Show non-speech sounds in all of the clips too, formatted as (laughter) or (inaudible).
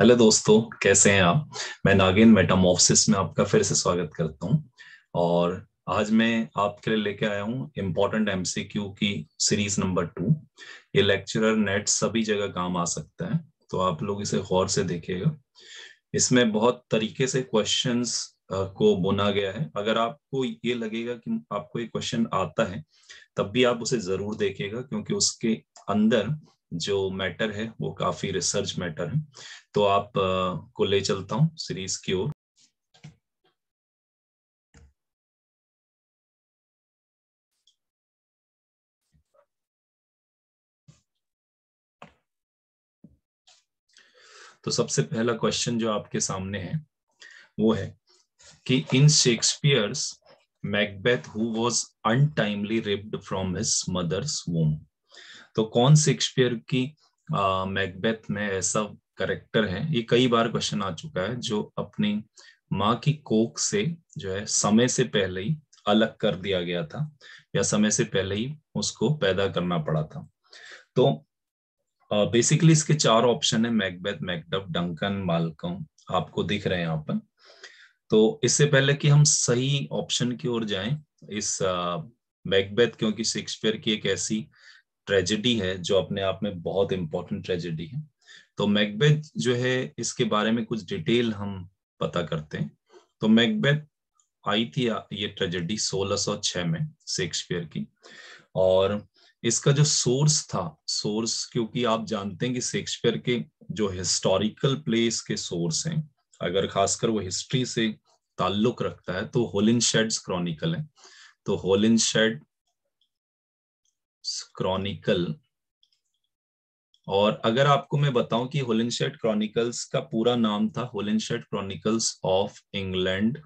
Hello दोस्तों कैसे हैं आप मैं नागिन मेटामोफिस में आपका फिर से स्वागत करता हूं और आज मैं आपके लिए लेके आया हूं इम्पोर्टेंट एमसीक्यू की सीरीज नंबर टू ये लेक्चरर नेट सभी जगह काम आ सकता है तो आप लोग इसे गौर से देखिएगा इसमें बहुत तरीके से क्वेश्चंस को बुना गया है अगर आपको ये लगेगा कि आपको ये क्वेश्चन आता है तब भी आप उसे जरूर देखिएगा क्योंकि उसके अंदर जो मैटर है वो काफी रिसर्च मैटर है तो आप आ, को ले चलता हूं सीरीज की ओर तो सबसे पहला क्वेश्चन जो आपके सामने है वो है कि in Shakespeare's Macbeth who was untimely ripped from his mother's womb तो कौन शेक्सपियर की मैकबेथ में ऐसा करेक्टर है ये कई बार क्वेश्चन आ चुका है जो अपनी माँ की कोख से जो है समय से पहले ही अलग कर दिया गया था या समय से पहले ही उसको पैदा करना पड़ा था तो बेसिकली इसके चार ऑप्शन है मैकबेथ मैकडब डंकन मालकम आपको दिख रहे हैं यहाँ पर तो इससे पहले कि हम सही ऑप्शन की ओर जाएं इस मैकबेथ क्योंकि शेक्सपियर की एक ऐसी ट्रेजेडी है जो अपने आप में बहुत इंपॉर्टेंट ट्रेजेडी है तो मैकबेथ जो है इसके बारे में कुछ डिटेल हम पता करते हैं तो मैकबेथ आई थी ये ट्रेजेडी 1606 में शेक्सपियर की और इसका जो सोर्स था सोर्स क्योंकि आप जानते हैं कि शेक्सपियर के जो हिस्टोरिकल प्लेस के सोर्स हैं अगर खासकर वो हिस्ट्री से ताल्लुक रखता है तो होलिन शेड्स क्रॉनिकल है तो होलिन शेड क्रॉनिकल और अगर आपको मैं बताऊं कि होलनशेट क्रॉनिकल्स का पूरा नाम था होलनशेट क्रॉनिकल्स ऑफ इंग्लैंड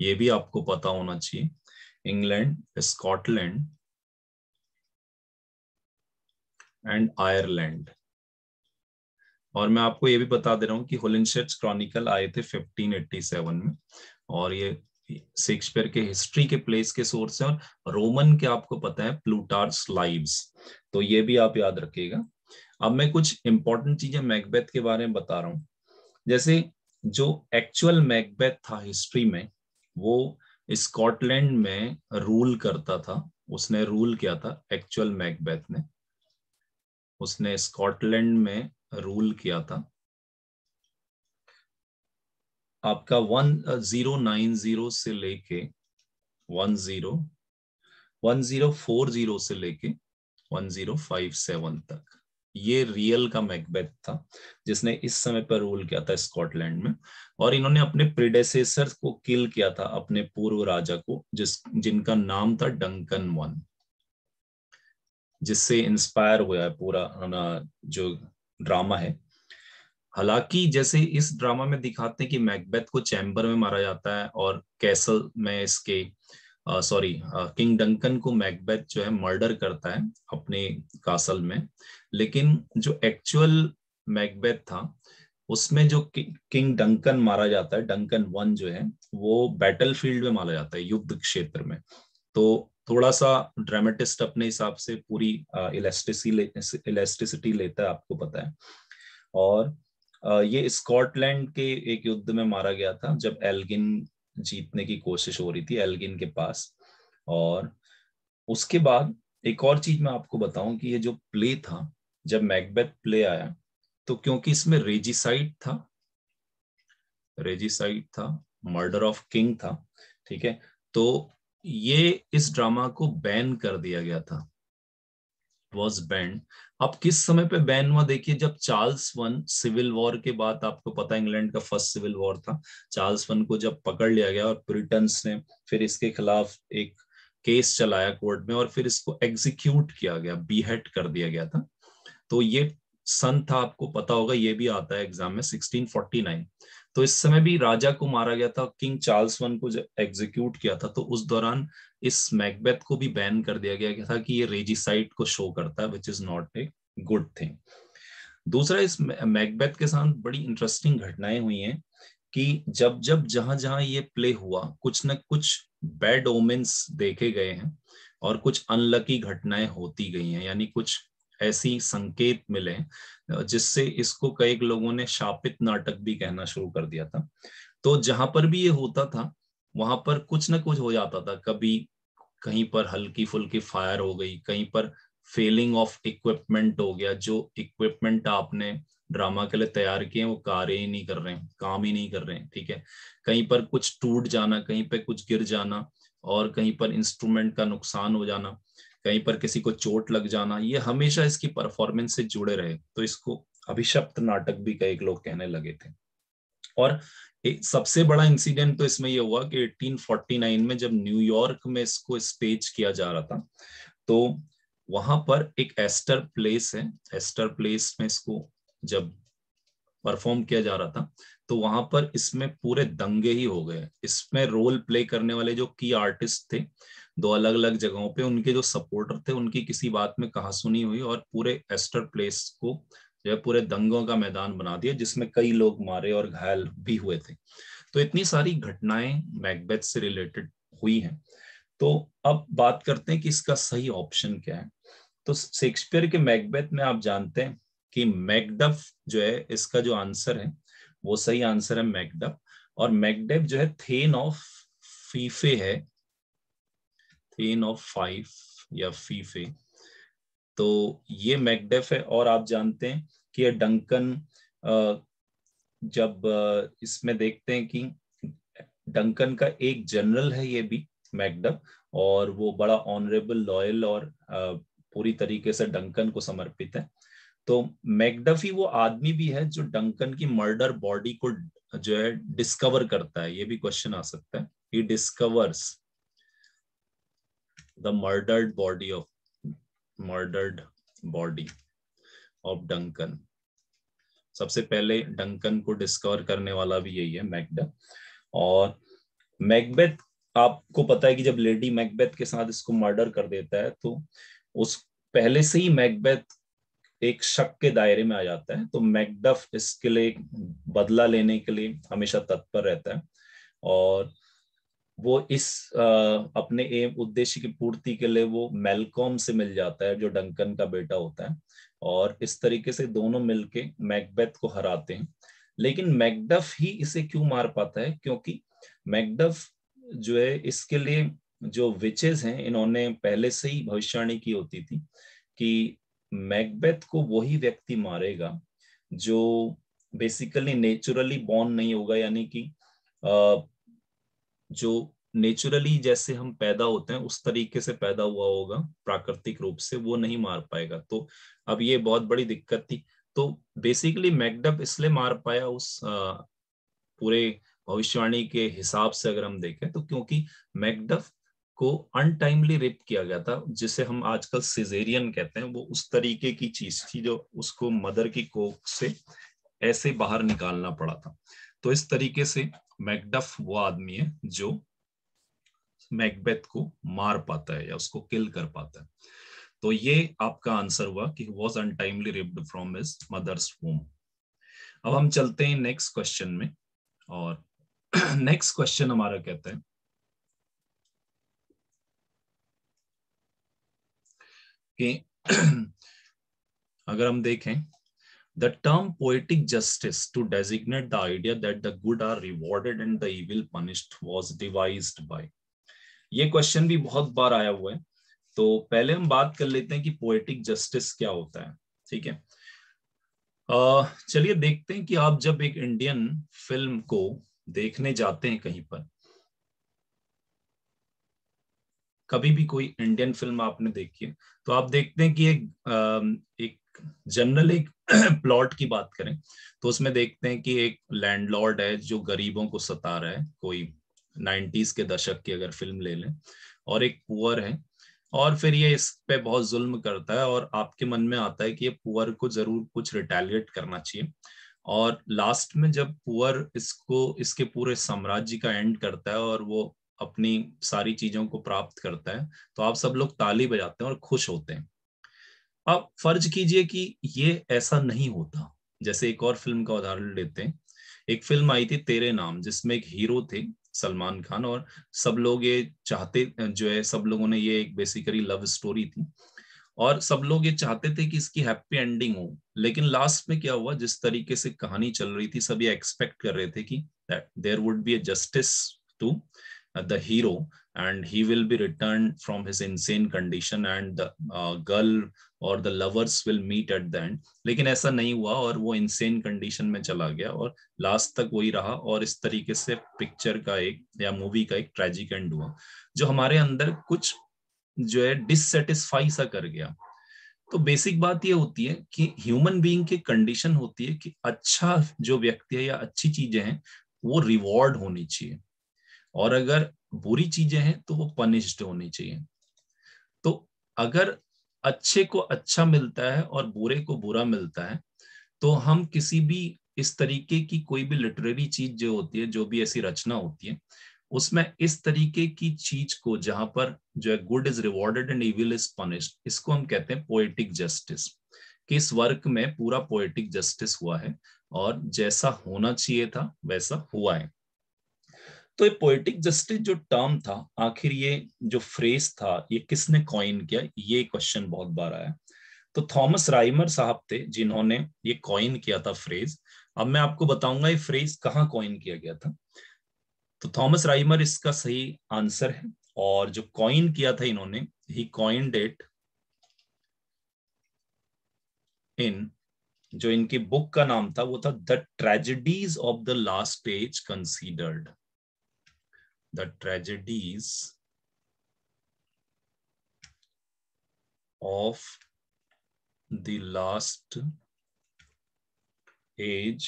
ये भी आपको पता होना चाहिए इंग्लैंड स्कॉटलैंड एंड आयरलैंड और मैं आपको ये भी बता दे रहा हूँ कि होलिनशेट क्रॉनिकल आए थे 1587 में और ये शेक्सपियर के हिस्ट्री के प्लेस के सोर्स है और रोमन के आपको पता है प्लूटार्स लाइव्स तो ये भी आप याद रखिएगा अब मैं कुछ इंपॉर्टेंट चीजें मैकबेथ के बारे में बता रहा हूं जैसे जो एक्चुअल मैकबेथ था हिस्ट्री में वो स्कॉटलैंड में रूल करता था उसने रूल किया था एक्चुअल मैकबेथ ने उसने स्कॉटलैंड में रूल किया था आपका वन जीरो नाइन जीरो से लेके one zero one zero four zero से लेके वन जीरो फाइव सेवन तक ये रियल का मैकबेथ था जिसने इस समय पर रूल किया था स्कॉटलैंड में और इन्होंने अपने प्रिडेसेसर को किल किया था अपने पूर्व राजा को जिस जिनका नाम था डंकन वन जिससे इंस्पायर हुआ है पूरा जो ड्रामा है हालांकि जैसे इस ड्रामा में दिखाते हैं कि मैकबेथ को चैम्बर में मारा जाता है और कैसल में इसके सॉरी किंग डंकन को मैकबेथ जो है मर्डर करता है अपने कासल में लेकिन जो एक्चुअल मैकबेथ था उसमें जो कि, किंग डंकन मारा जाता है डंकन वन जो है वो बैटल फील्ड में मारा जाता है युद्ध क्षेत्र में तो थोड़ा सा ड्रामेटिस्ट अपने हिसाब से पूरी इलेस्टिसिटी ले, इलेस्टिसिटी लेता है आपको पता है और ये स्कॉटलैंड के एक युद्ध में मारा गया था जब एल्गिन जीतने की कोशिश हो रही थी एल्गिन के पास और उसके बाद एक और चीज मैं आपको बताऊं कि ये जो प्ले था जब मैकबेथ प्ले आया तो क्योंकि इसमें रेजिसाइड था रेजिसाइड था मर्डर ऑफ किंग था ठीक है तो ये इस ड्रामा को बैन कर दिया गया था वॉज बैन अब किस समय पे बैन हुआ देखिए जब चार्ल्स वन सिविल वॉर के बाद आपको पता है इंग्लैंड का फर्स्ट सिविल वॉर था चार्ल्स वन को जब पकड़ लिया गया और ब्रिटन्स ने फिर इसके खिलाफ एक केस चलाया कोर्ट में और फिर इसको एग्जीक्यूट किया गया बीहेड कर दिया गया था तो ये सन था आपको पता होगा ये भी आता है एग्जाम में 1649 तो इस समय भी राजा को मारा गया था किंग चार्ल्स वन को एग्जीक्यूट किया था तो उस दौरान इस मैकबेथ को भी बैन कर दिया गया था कि ये रेजिसाइड को शो करता है which is not a good thing दूसरा इस मैकबेथ के साथ बड़ी इंटरेस्टिंग घटनाएं हुई हैं कि जब जब जहां जहां ये प्ले हुआ कुछ न कुछ बैड ओमेंस देखे गए हैं और कुछ अनलकी घटनाएं होती गई हैं यानी कुछ ऐसी संकेत मिले जिससे इसको कई लोगों ने शापित नाटक भी कहना शुरू कर दिया था तो जहां पर भी ये होता था वहां पर कुछ ना कुछ हो जाता था कभी कहीं पर हल्की फुल्की फायर हो गई कहीं पर फेलिंग ऑफ इक्विपमेंट हो गया जो इक्विपमेंट आपने ड्रामा के लिए तैयार किए हैं वो कार्य ही नहीं कर रहे हैं काम ही नहीं कर रहे हैं ठीक है कहीं पर कुछ टूट जाना कहीं पर कुछ गिर जाना और कहीं पर इंस्ट्रूमेंट का नुकसान हो जाना कहीं पर किसी को चोट लग जाना ये हमेशा इसकी परफॉर्मेंस से जुड़े रहे तो इसको अभिशप्त नाटक भी कई लोग कहने लगे थे और एक सबसे बड़ा इंसिडेंट तो इसमें यह हुआ कि 1849 में जब न्यूयॉर्क में इसको स्टेज किया जा रहा था तो वहां पर एक एस्टर प्लेस है एस्टर प्लेस में इसको जब परफॉर्म किया जा रहा था तो वहां पर इसमें पूरे दंगे ही हो गए इसमें रोल प्ले करने वाले जो की आर्टिस्ट थे दो अलग अलग जगहों पे उनके जो सपोर्टर थे उनकी किसी बात में कहा सुनी हुई और पूरे एस्टर प्लेस को जो है पूरे दंगों का मैदान बना दिया जिसमें कई लोग मारे और घायल भी हुए थे तो इतनी सारी घटनाएं मैकबेथ से रिलेटेड हुई हैं तो अब बात करते हैं कि इसका सही ऑप्शन क्या है तो शेक्सपियर के मैकबेथ में आप जानते हैं कि मैकडफ जो है इसका जो आंसर है वो सही आंसर है मैकडफ और मैकडेफ जो है थेन ऑफ फीफे है फेन ऑफ फाइव या फीफे तो ये मैकडफ है और आप जानते हैं कि डंकन जब इसमें देखते हैं कि डंकन का एक जनरल है ये भी मैकडफ और वो बड़ा ऑनरेबल लॉयल और पूरी तरीके से डंकन को समर्पित है तो मैकडफ ही वो आदमी भी है जो डंकन की मर्डर बॉडी को जो है डिस्कवर करता है ये भी क्वेश्चन आ सकता है he discovers the murdered body of murdered body of Duncan. सबसे पहले डंकन को डिस्कवर करने वाला भी यही है मैकड और मैकबेथ आपको पता है कि जब लेडी मैकबेथ के साथ इसको मर्डर कर देता है तो उस पहले से ही मैकबेथ एक शक के दायरे में आ जाता है तो मैकडफ इसके लिए बदला लेने के लिए हमेशा तत्पर रहता है और वो इस आ, अपने एम उद्देश्य की पूर्ति के लिए वो मेलकॉम से मिल जाता है जो डंकन का बेटा होता है और इस तरीके से दोनों मिलके मैकबेथ को हराते हैं लेकिन मैकडफ ही इसे क्यों मार पाता है क्योंकि मैकडफ जो है इसके लिए जो विचेज हैं इन्होंने पहले से ही भविष्यवाणी की होती थी कि मैकबेथ को वही व्यक्ति मारेगा जो बेसिकली नेचुरली बॉर्न नहीं होगा यानी कि जो नेचुरली जैसे हम पैदा होते हैं उस तरीके से पैदा हुआ होगा प्राकृतिक रूप से वो नहीं मार पाएगा तो अब ये बहुत बड़ी दिक्कत थी तो बेसिकली मैकडप इसलिए मार पाया उस आ, पूरे भविष्यवाणी के हिसाब से अगर हम देखें तो क्योंकि मैकडफ को अनटाइमली रेप किया गया था जिसे हम आजकल सिजेरियन कहते हैं वो उस तरीके की चीज थी जो उसको मदर की कोक से ऐसे बाहर निकालना पड़ा था तो इस तरीके से मैकडफ वो आदमी है जो मैकबेथ को मार पाता है या उसको किल कर पाता है तो ये आपका आंसर हुआ कि was untimely ripped from his mother's home अब हम चलते हैं नेक्स्ट क्वेश्चन में और नेक्स्ट (clears throat) क्वेश्चन हमारा कहता है कि (clears throat) अगर हम देखें The term poetic justice to designate the idea that the good are rewarded and the evil punished was devised by. ये क्वेश्चन भी बहुत बार आया हुआ है तो पहले हम बात कर लेते हैं कि पोएटिक जस्टिस क्या होता है ठीक है चलिए देखते हैं कि आप जब एक इंडियन फिल्म को देखने जाते हैं कहीं पर कभी भी कोई इंडियन फिल्म आपने देखी है तो आप देखते हैं कि एक एक जनरल एक प्लॉट की बात करें तो उसमें देखते हैं कि एक लैंडलॉर्ड है जो गरीबों को सता रहा है कोई नाइन्टीज के दशक की अगर फिल्म ले लें और एक पुअर है और फिर ये इस पे बहुत जुल्म करता है और आपके मन में आता है कि ये पुअर को जरूर कुछ रिटेलिएट करना चाहिए और लास्ट में जब पुअर इसको इसके पूरे साम्राज्य का एंड करता है और वो अपनी सारी चीजों को प्राप्त करता है तो आप सब लोग ताली बजाते हैं और खुश होते हैं अब फर्ज कीजिए कि ये ऐसा नहीं होता जैसे एक और फिल्म का उदाहरण लेते हैं एक फिल्म आई थी तेरे नाम जिसमें एक हीरो थे सलमान खान और सब लोग ये चाहते जो है सब लोगों ने ये एक बेसिकली लव स्टोरी थी और सब लोग ये चाहते थे कि इसकी हैप्पी एंडिंग हो लेकिन लास्ट में क्या हुआ जिस तरीके से कहानी चल रही थी सब ये एक्सपेक्ट कर रहे थे कि there would be a justice to the hero and he will be returned from his insane condition and the girl और the lovers will meet at the end लेकिन ऐसा नहीं हुआ और वो इनसेन कंडीशन में चला गया और लास्ट तक वही रहा और इस तरीके से पिक्चर का एक या मूवी का एक ट्रेजिक एंड हुआ जो हमारे अंदर कुछ जो है डिससेटिस्फाई सा कर गया तो बेसिक बात ये होती है कि ह्यूमन बीइंग की कंडीशन होती है कि अच्छा जो व्यक्ति है या अच्छी चीजें हैं वो रिवॉर्ड होनी चाहिए और अगर बुरी चीजें हैं तो वो पनिश्ड होनी चाहिए तो अगर अच्छे को अच्छा मिलता है और बुरे को बुरा मिलता है तो हम किसी भी इस तरीके की कोई भी लिटरेरी चीज जो होती है जो भी ऐसी रचना होती है उसमें इस तरीके की चीज को जहां पर जो है good is rewarded and evil is punished इसको हम कहते हैं पोएटिक जस्टिस कि इस वर्क में पूरा पोएटिक जस्टिस हुआ है और जैसा होना चाहिए था वैसा हुआ है तो ये पोएटिक जस्टिस जो टर्म था आखिर ये जो फ्रेज था ये किसने कॉइन किया ये क्वेश्चन बहुत बार आया तो थॉमस राइमर साहब थे जिन्होंने ये कॉइन किया था फ्रेज अब मैं आपको बताऊंगा ये फ्रेज कहाँ कॉइन किया गया था तो थॉमस राइमर इसका सही आंसर है और जो कॉइन किया था इन्होंने ही कॉइन डेट इन जो इनकी बुक का नाम था वो था the tragedies of the last age considered the tragedies of the last age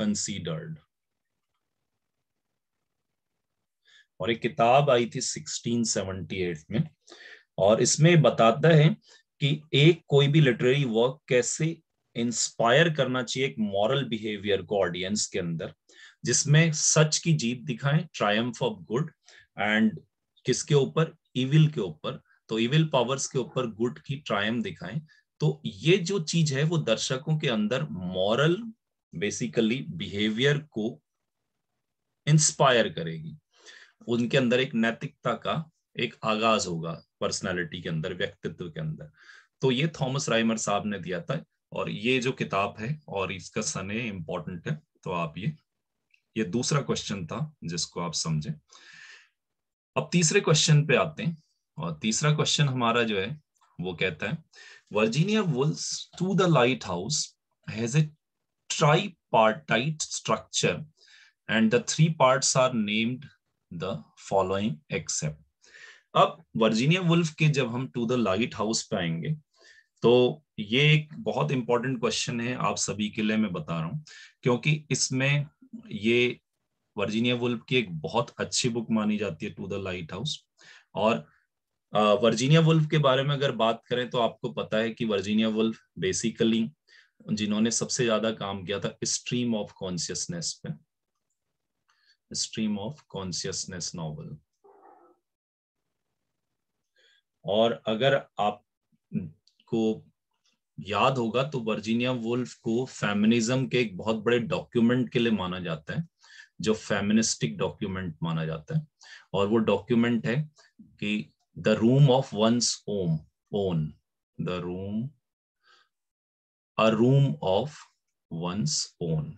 considered और एक किताब आई थी 1678 में और इसमें बताता है कि एक कोई भी लिटरेरी वर्क कैसे इंस्पायर करना चाहिए एक मॉरल बिहेवियर को ऑडियंस के अंदर जिसमें सच की जीत दिखाएं ट्रायम्फ ऑफ गुड एंड किसके ऊपर इविल के ऊपर तो इविल पावर्स के ऊपर गुड की ट्रायम दिखाएं तो ये जो चीज है वो दर्शकों के अंदर मॉरल बेसिकली बिहेवियर को इंस्पायर करेगी उनके अंदर एक नैतिकता का एक आगाज होगा पर्सनालिटी के अंदर व्यक्तित्व के अंदर तो ये थॉमस राइमर साहब ने दिया था और ये जो किताब है और इसका सने इम्पोर्टेंट है तो आप ये ये दूसरा क्वेश्चन था जिसको आप समझे अब तीसरे क्वेश्चन पे आते हैं और तीसरा क्वेश्चन हमारा जो है वो कहता है Virginia Woolf to the lighthouse has a partite structure and the three parts are named the following except अब वर्जीनिया वुल्फ के जब हम टू द लाइट हाउस पे आएंगे तो ये एक बहुत इंपॉर्टेंट क्वेश्चन है आप सभी के लिए मैं बता रहा हूं क्योंकि इसमें ये वर्जीनिया वुल्फ की एक बहुत अच्छी बुक मानी जाती है टू द लाइट हाउस और वर्जीनिया वुल्फ के बारे में अगर बात करें तो आपको पता है कि वर्जीनिया वुल्फ बेसिकली जिन्होंने सबसे ज्यादा काम किया था स्ट्रीम ऑफ कॉन्सियसनेस पे स्ट्रीम ऑफ कॉन्सियसनेस नॉवल और अगर आपको याद होगा तो वर्जीनिया वुल्फ को फेमिनिज्म के एक बहुत बड़े डॉक्यूमेंट के लिए माना जाता है जो फेमिनिस्टिक डॉक्यूमेंट माना जाता है और वो डॉक्यूमेंट है कि the room of one's um own the room a room of one's own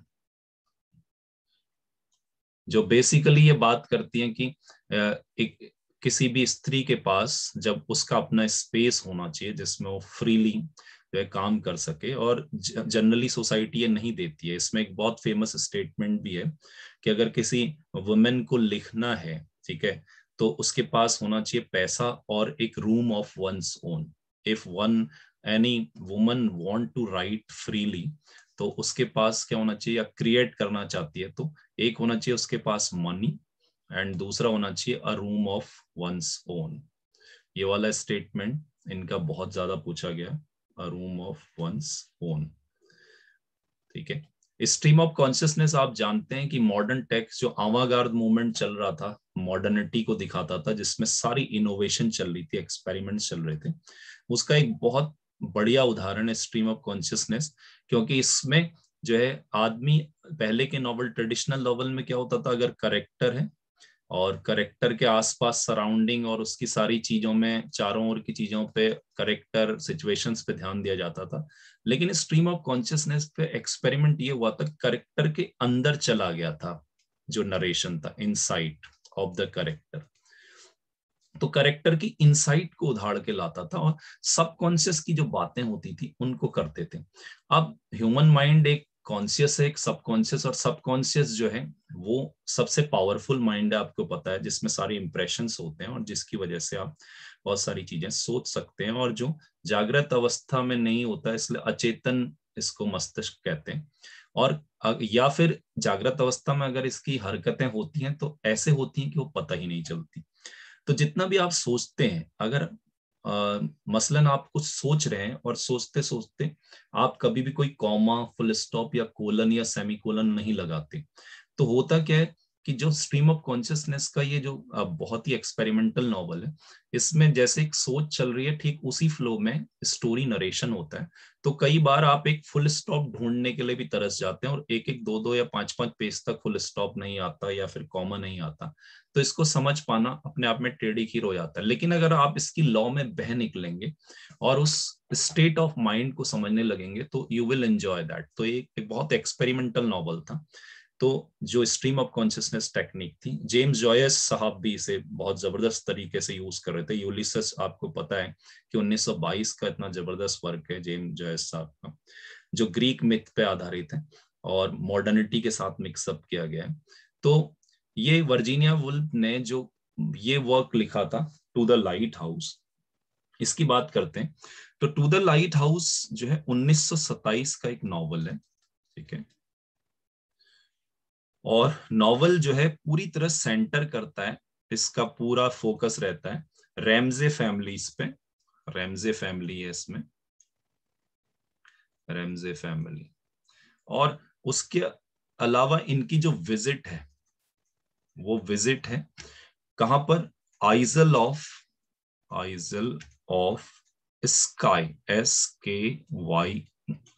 जो बेसिकली ये बात करती है कि एक किसी भी स्त्री के पास जब उसका अपना स्पेस होना चाहिए जिसमें वो फ्रीली जो काम कर सके और जनरली सोसाइटी ये नहीं देती है इसमें एक बहुत फेमस स्टेटमेंट भी है कि अगर किसी वुमेन को लिखना है ठीक है तो उसके पास होना चाहिए पैसा और एक room of one's own if one any woman want to write freely तो उसके पास क्या होना चाहिए या क्रिएट करना चाहती है तो एक होना चाहिए उसके पास मनी एंड दूसरा होना चाहिए a room of one's own ये वाला स्टेटमेंट इनका बहुत ज्यादा पूछा गया a room of one's own ठीक है स्ट्रीम ऑफ कॉन्शियसनेस आप जानते हैं कि मॉडर्न टेक जो आवागार्द मूवमेंट चल रहा था मॉडर्निटी को दिखाता था जिसमें सारी इनोवेशन चल रही थी एक्सपेरिमेंट चल रहे थे उसका एक बहुत बढ़िया उदाहरण है स्ट्रीम ऑफ कॉन्शियसनेस क्योंकि इसमें जो है आदमी पहले के नॉवल ट्रेडिशनल नॉवल में क्या होता था अगर करेक्टर है और करेक्टर के आसपास सराउंडिंग और उसकी सारी चीजों में चारों ओर की चीजों पे करेक्टर सिचुएशंस पे ध्यान दिया जाता था लेकिन स्ट्रीम ऑफ कॉन्शियसनेस पे एक्सपेरिमेंट ये हुआ था करेक्टर के अंदर चला गया था जो नरेशन था इन ऑफ द करेक्टर तो करेक्टर की इनसाइट को उधाड़ के लाता था और सबकॉन्शियस की जो बातें होती थी उनको करते थे अब ह्यूमन माइंड एक कॉन्सियस है एक सबकॉन्सियस और सबकॉन्सियस जो है वो सबसे पावरफुल माइंड है आपको पता है जिसमें सारे इंप्रेशन होते हैं और जिसकी वजह से आप बहुत सारी चीजें सोच सकते हैं और जो जागृत अवस्था में नहीं होता इसलिए अचेतन इसको मस्तिष्क कहते हैं और या फिर जागृत अवस्था में अगर इसकी हरकतें होती हैं तो ऐसे होती हैं कि वो पता ही नहीं चलती तो जितना भी आप सोचते हैं अगर मसलन आप कुछ सोच रहे हैं और सोचते सोचते आप कभी भी कोई कॉमा फुल स्टॉप या कोलन या सेमी कोलन नहीं लगाते तो होता क्या है कि जो स्ट्रीम ऑफ कॉन्शियसनेस का ये जो बहुत ही एक्सपेरिमेंटल नॉवल है इसमें जैसे एक सोच चल रही है ठीक उसी फ्लो में स्टोरी नरेशन होता है तो कई बार आप एक फुल स्टॉप ढूंढने के लिए भी तरस जाते हैं और एक एक दो दो या पांच पांच पेज तक फुल स्टॉप नहीं आता या फिर कॉमन नहीं आता तो इसको समझ पाना अपने आप में टेढ़ी खीर हो जाता है लेकिन अगर आप इसकी लॉ में बह निकलेंगे और उस स्टेट ऑफ माइंड को समझने लगेंगे तो यू विल एंजॉय दैट तो ये एक बहुत एक्सपेरिमेंटल नॉवल था तो जो स्ट्रीम ऑफ कॉन्शियसनेस टेक्निक थी जेम्स जॉयस साहब भी इसे बहुत जबरदस्त तरीके से यूज कर रहे थे यूलिसस आपको पता है कि 1922 का इतना जबरदस्त वर्क है जेम्स जॉयस साहब का जो ग्रीक मिथ पे आधारित है और मॉडर्निटी के साथ मिक्सअप किया गया है तो ये वर्जीनिया वुल्फ ने जो ये वर्क लिखा था टू द लाइट हाउस इसकी बात करते हैं तो टू द लाइट हाउस जो है 1927 का एक नॉवल है ठीक है और नॉवल जो है पूरी तरह सेंटर करता है इसका पूरा फोकस रहता है रेमजे इस पे रेमजे फैमिली है इसमें रेमजे फैमिली और उसके अलावा इनकी जो विजिट है वो विजिट है कहां पर isle of isle of Skye S K Y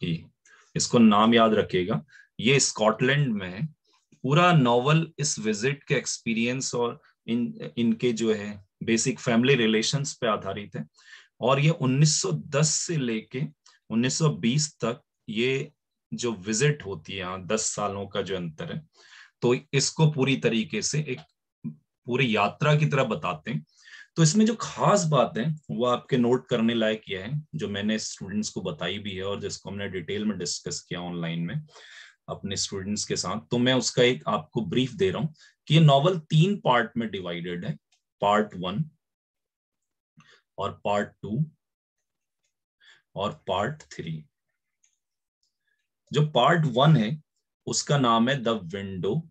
A इसको नाम याद रखेगा ये स्कॉटलैंड में है पूरा नॉवल इस विजिट के एक्सपीरियंस और इन इनके जो है बेसिक फैमिली रिलेशंस पे आधारित है और ये 1910 से लेके 1920 तक ये जो विजिट होती है हाँ, दस सालों का जो अंतर है तो इसको पूरी तरीके से एक पूरी यात्रा की तरह बताते हैं तो इसमें जो खास बात है वो आपके नोट करने लायक यह है जो मैंने स्टूडेंट्स को बताई भी है और जिसको हमने डिटेल में डिस्कस किया ऑनलाइन में अपने स्टूडेंट्स के साथ तो मैं उसका एक आपको ब्रीफ दे रहा हूं कि ये नॉवल तीन पार्ट में डिवाइडेड है पार्ट वन और पार्ट टू और पार्ट थ्री जो पार्ट वन है उसका नाम है द विंडो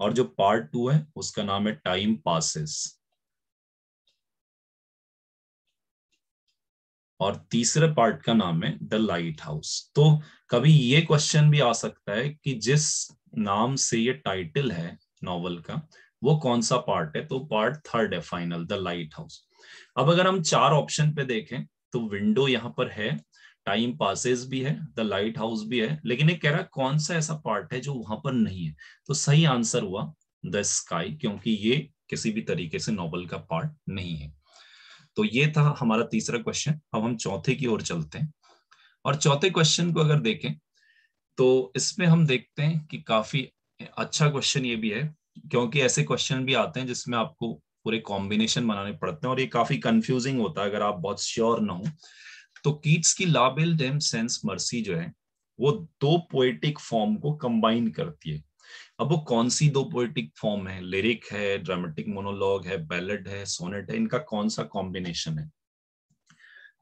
और जो पार्ट टू है उसका नाम है टाइम पासिस और तीसरे पार्ट का नाम है द लाइट हाउस तो कभी ये क्वेश्चन भी आ सकता है कि जिस नाम से ये टाइटल है नॉवल का वो कौन सा पार्ट है तो पार्ट थर्ड है फाइनल द लाइट हाउस अब अगर हम चार ऑप्शन पे देखें तो विंडो यहाँ पर है टाइम पासेस भी है द लाइट हाउस भी है लेकिन ये कह रहा कौन सा ऐसा पार्ट है जो वहां पर नहीं है तो सही आंसर हुआ द स्काई क्योंकि ये किसी भी तरीके से नॉवल का पार्ट नहीं है तो ये था हमारा तीसरा क्वेश्चन अब हम चौथे की ओर चलते हैं और चौथे क्वेश्चन को अगर देखें तो इसमें हम देखते हैं कि काफी अच्छा क्वेश्चन ये भी है क्योंकि ऐसे क्वेश्चन भी आते हैं जिसमें आपको पूरे कॉम्बिनेशन बनाने पड़ते हैं और ये काफी कंफ्यूजिंग होता है अगर आप बहुत श्योर ना हो तो कीट्स की लाबिल डेम सेंस मर्सी जो है वो दो पोएटिक फॉर्म को कंबाइन करती है अब वो कौन सी दो पोइटिक फॉर्म है लिरिक है ड्रामेटिक मोनोलॉग है बैलेड है सोनेट है इनका कौन सा कॉम्बिनेशन है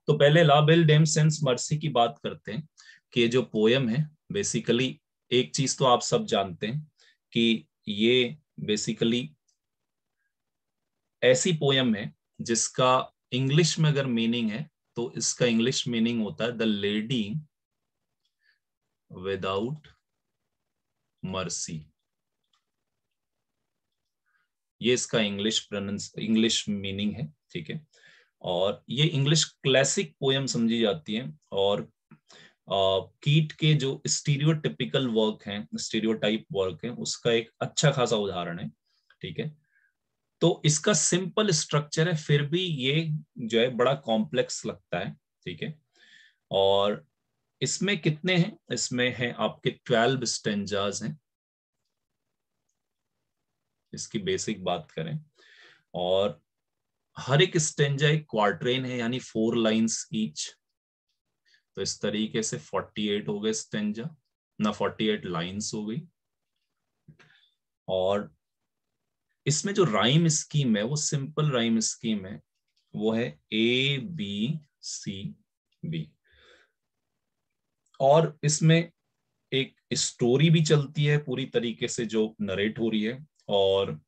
तो पहले लाबेल डेम सेंस मर्सी की बात करते हैं कि ये जो पोयम है बेसिकली एक चीज तो आप सब जानते हैं कि ये बेसिकली ऐसी पोयम है जिसका इंग्लिश में अगर मीनिंग है तो इसका इंग्लिश मीनिंग होता है द लेडी विदाउट मर्सी ये इसका इंग्लिश प्रनंस इंग्लिश मीनिंग है ठीक है और ये इंग्लिश क्लासिक पोयम समझी जाती है और कीट के जो स्टीरियोटिपिकल वर्क हैं स्टीरियोटाइप वर्क है उसका एक अच्छा खासा उदाहरण है ठीक है तो इसका सिंपल स्ट्रक्चर है फिर भी ये जो है बड़ा कॉम्प्लेक्स लगता है ठीक है और इसमें कितने हैं इसमें हैं आपके ट्वेल्व स्टेंजाज हैं इसकी बेसिक बात करें और हर एक स्टेंजा एक क्वार्ट्रेन है यानी फोर लाइंस ईच तो इस तरीके से 48 हो गए स्टेंजा ना 48 लाइंस हो गई और इसमें जो राइम स्कीम है वो सिंपल राइम स्कीम है वो है ए बी सी बी और इसमें एक स्टोरी भी चलती है पूरी तरीके से जो नरेट हो रही है और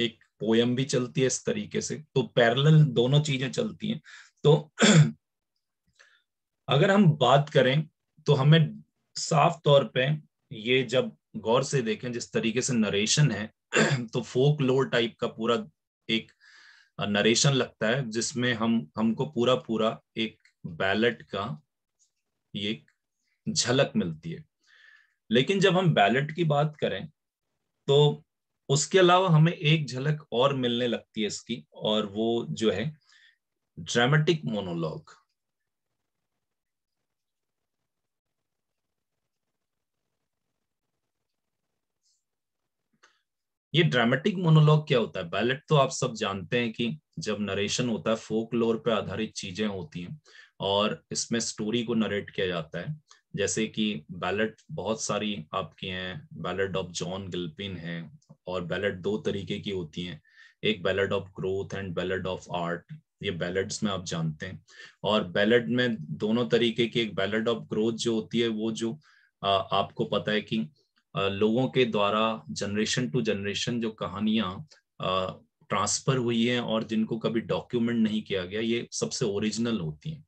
एक पोयम भी चलती है इस तरीके से तो पैरेलल दोनों चीजें चलती हैं तो (clears throat) अगर हम बात करें तो हमें साफ तौर पे ये जब गौर से देखें जिस तरीके से नरेशन है (clears throat) तो फोक लोर टाइप का पूरा एक नरेशन लगता है जिसमें हम हमको पूरा पूरा एक बैलेट का ये झलक मिलती है लेकिन जब हम बैलेट की बात करें तो उसके अलावा हमें एक झलक और मिलने लगती है इसकी और वो जो है ड्रामेटिक मोनोलॉग ये ड्रामेटिक मोनोलॉग क्या होता है बैलेट तो आप सब जानते हैं कि जब नरेशन होता है फोक लोर पर आधारित चीजें होती हैं और इसमें स्टोरी को नरेट किया जाता है जैसे कि बैलेट बहुत सारी आपकी हैं बैलेट ऑफ जॉन गिल्पिन है और बैलेट दो तरीके की होती हैं एक ballad of growth and ballad of art ये बैलेट्स में आप जानते हैं और बैलेट में दोनों तरीके की एक बैलेट ऑफ ग्रोथ जो होती है वो जो आ, आपको पता है कि आ, लोगों के द्वारा जनरेशन टू जनरेशन जो कहानियां ट्रांसफर हुई हैं और जिनको कभी डॉक्यूमेंट नहीं किया गया ये सबसे ओरिजिनल होती हैं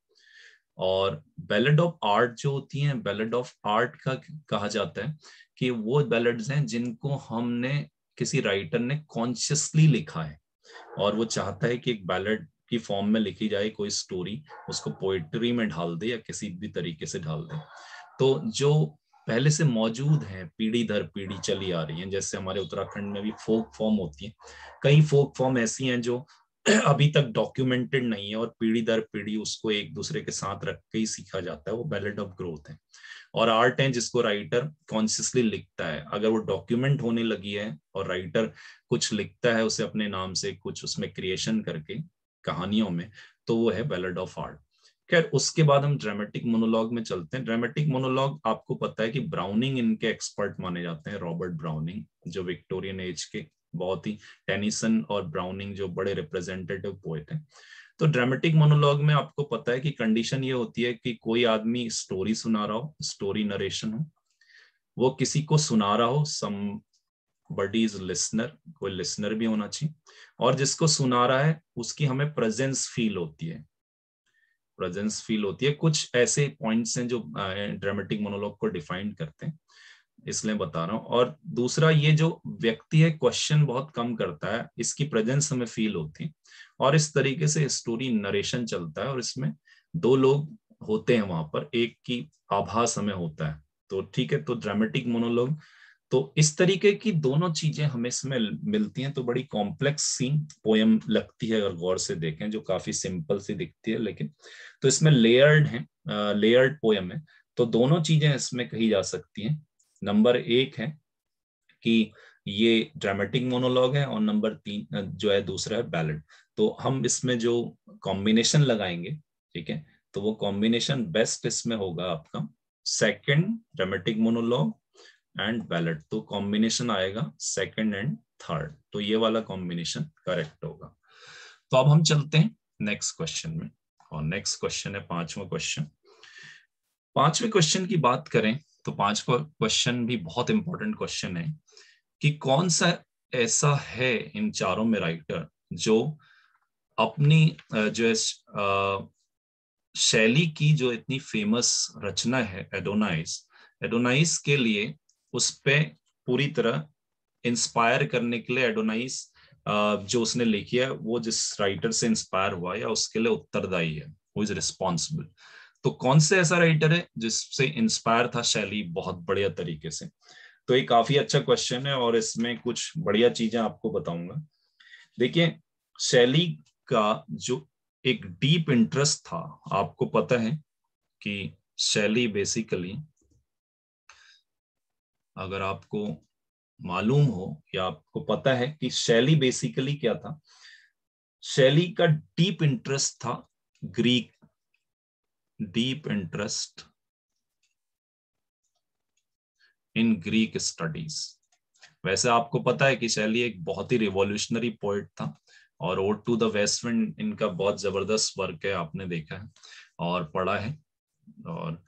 और बैलेड ऑफ आर्ट जो होती हैं बैलेड ऑफ आर्ट का कहा जाता है कि वो बैलेड्स हैं जिनको हमने किसी राइटर ने कॉन्शियसली लिखा है और वो चाहता है कि एक बैलेड की फॉर्म में लिखी जाए कोई स्टोरी उसको पोइट्री में ढाल दे या किसी भी तरीके से ढाल दे तो जो पहले से मौजूद है पीढ़ी दर पीढ़ी चली आ रही है जैसे हमारे उत्तराखंड में भी फोक फॉर्म होती है कई फोक फॉर्म ऐसी हैं जो (clears throat) अभी तक डॉक्यूमेंटेड नहीं है और पीढ़ी दर पीढ़ी उसको एक दूसरे के साथ रख के ही सीखा जाता है वो बैलेट ऑफ ग्रोथ है और आर्ट है जिसको राइटर कॉन्शियसली लिखता है अगर वो डॉक्यूमेंट होने लगी है और राइटर कुछ लिखता है उसे अपने नाम से कुछ उसमें क्रिएशन करके कहानियों में तो वो है बैलेड ऑफ आर्ट खैर उसके बाद हम ड्रामेटिक मोनोलॉग में चलते हैं ड्रामेटिक मोनोलॉग आपको पता है कि ब्राउनिंग इनके एक्सपर्ट माने जाते हैं रॉबर्ट ब्राउनिंग जो विक्टोरियन एज के बहुत ही टेनिसन और ब्राउनिंग जो बड़े रिप्रेजेंटेटिव पोएट हैं तो ड्रामेटिक मोनोलॉग में आपको पता है कि कंडीशन ये होती है कि कोई आदमी स्टोरी सुना रहा हो स्टोरी नरेशन हो वो किसी को सुना रहा हो सम बडी इज लिसनर कोई लिसनर भी होना चाहिए और जिसको सुना रहा है उसकी हमें प्रेजेंस फील होती है प्रेजेंस फील होती है कुछ ऐसे पॉइंट्स हैं जो ड्रामेटिक मोनोलॉग को डिफाइन करते हैं इसलिए बता रहा हूँ और दूसरा ये जो व्यक्ति है क्वेश्चन बहुत कम करता है इसकी प्रेजेंस हमें फील होती है और इस तरीके से स्टोरी नरेशन चलता है और इसमें दो लोग होते हैं वहां पर एक की आभास हमें होता है तो ठीक है तो ड्रामेटिक मोनोलॉग तो इस तरीके की दोनों चीजें हमें इसमें मिलती हैं तो बड़ी कॉम्प्लेक्स सीन पोयम लगती है अगर गौर से देखें जो काफी सिंपल सी दिखती है लेकिन तो इसमें लेयर्ड है लेयर्ड पोयम है तो दोनों चीजें इसमें कही जा सकती हैं नंबर एक है कि ये ड्रामेटिक मोनोलॉग है और नंबर तीन जो है दूसरा है बैलेट तो हम इसमें जो कॉम्बिनेशन लगाएंगे ठीक है तो वो कॉम्बिनेशन बेस्ट इसमें होगा आपका second dramatic monologue and ballad तो कॉम्बिनेशन आएगा सेकंड एंड थर्ड तो ये वाला कॉम्बिनेशन करेक्ट होगा तो अब हम चलते हैं नेक्स्ट क्वेश्चन में और नेक्स्ट क्वेश्चन है पांचवा क्वेश्चन पांचवें क्वेश्चन की बात करें तो पांचवा क्वेश्चन भी बहुत इंपॉर्टेंट क्वेश्चन है कि कौन सा ऐसा है इन चारों में राइटर जो अपनी जो शैली की जो इतनी फेमस रचना है एडोनाइस एडोनाइस के लिए उस पर पूरी तरह इंस्पायर करने के लिए एडोनाइस जो उसने लिखी है वो जिस राइटर से इंस्पायर हुआ या उसके लिए उत्तरदायी है हु इज रिस्पॉन्सिबल तो कौन से ऐसा राइटर है जिससे इंस्पायर था शैली बहुत बढ़िया तरीके से तो ये काफी अच्छा क्वेश्चन है और इसमें कुछ बढ़िया चीजें आपको बताऊंगा देखिए शैली का जो एक डीप इंटरेस्ट था आपको पता है कि शैली बेसिकली अगर आपको मालूम हो या आपको पता है कि शैली बेसिकली क्या था शैली का डीप इंटरेस्ट था Greek deep interest in Greek studies वैसे आपको पता है कि शैली एक बहुत ही रिवॉल्यूशनरी पोइट था और ode to the west wind इनका बहुत जबरदस्त वर्क है आपने देखा है और पढ़ा है और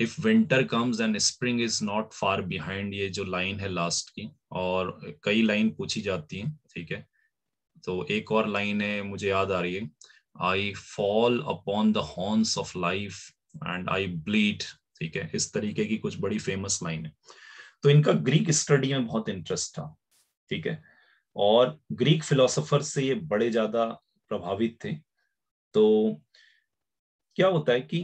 if winter comes and spring is not far behind ये जो लाइन है लास्ट की और कई लाइन पूछी जाती है ठीक है तो एक और लाइन है मुझे याद आ रही है I fall upon the horns of life and I bleed ठीक है इस तरीके की कुछ बड़ी फेमस लाइन है तो इनका ग्रीक स्टडी में बहुत इंटरेस्ट था ठीक है और ग्रीक फिलोसोफर से ये बड़े ज्यादा प्रभावित थे तो क्या होता है कि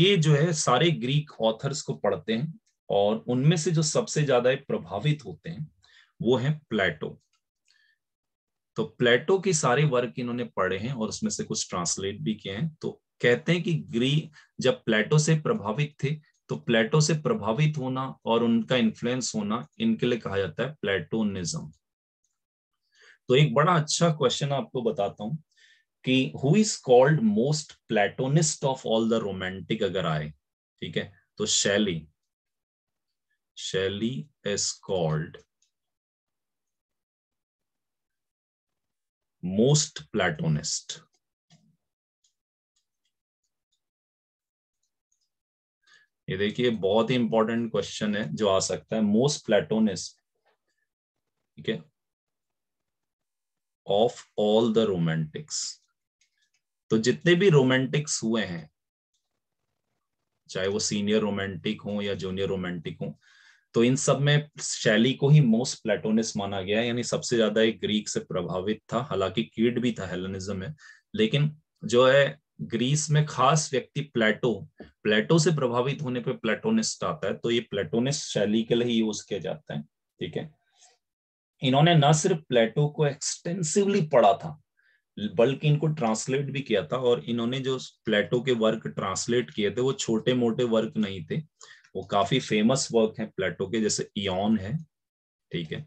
ये जो है सारे ग्रीक ऑथर्स को पढ़ते हैं और उनमें से जो सबसे ज्यादा प्रभावित होते हैं वो है प्लेटो तो प्लेटो के सारे वर्क इन्होंने पढ़े हैं और उसमें से कुछ ट्रांसलेट भी किए हैं तो कहते हैं कि ग्री जब प्लेटो से प्रभावित थे तो प्लेटो से प्रभावित होना और उनका इन्फ्लुएंस होना इनके लिए कहा जाता है प्लेटोनिज्म तो एक बड़ा अच्छा क्वेश्चन आपको बताता हूं कि who is called most Platonist of all the romantic अगर आए ठीक है तो शैली शैली इज कॉल्ड most Platonist. ये देखिए बहुत ही इंपॉर्टेंट क्वेश्चन है जो आ सकता है मोस्ट प्लेटोनिस्ट ठीक है ऑफ ऑल द रोमांटिक्स तो जितने भी रोमांटिक्स हुए हैं चाहे वो सीनियर रोमांटिक हो या जूनियर रोमांटिक हो तो इन सब में शैली को ही मोस्ट प्लेटोनिस माना गया है यानी सबसे ज्यादा एक ग्रीक से प्रभावित था हालांकि कीड भी था हेलेनिज्म में लेकिन जो है ग्रीस में खास व्यक्ति प्लेटो प्लेटो से प्रभावित होने पर प्लेटोनिस्ट आता है तो ये प्लेटोनिस शैली के लिए ही यूज किया जाता है ठीक है इन्होंने न सिर्फ प्लेटो को एक्सटेंसिवली पढ़ा था बल्कि इनको ट्रांसलेट भी किया था और इन्होंने जो प्लेटो के वर्क ट्रांसलेट किए थे वो छोटे मोटे वर्क नहीं थे वो काफी फेमस वर्क है प्लेटो के जैसे इन है ठीक है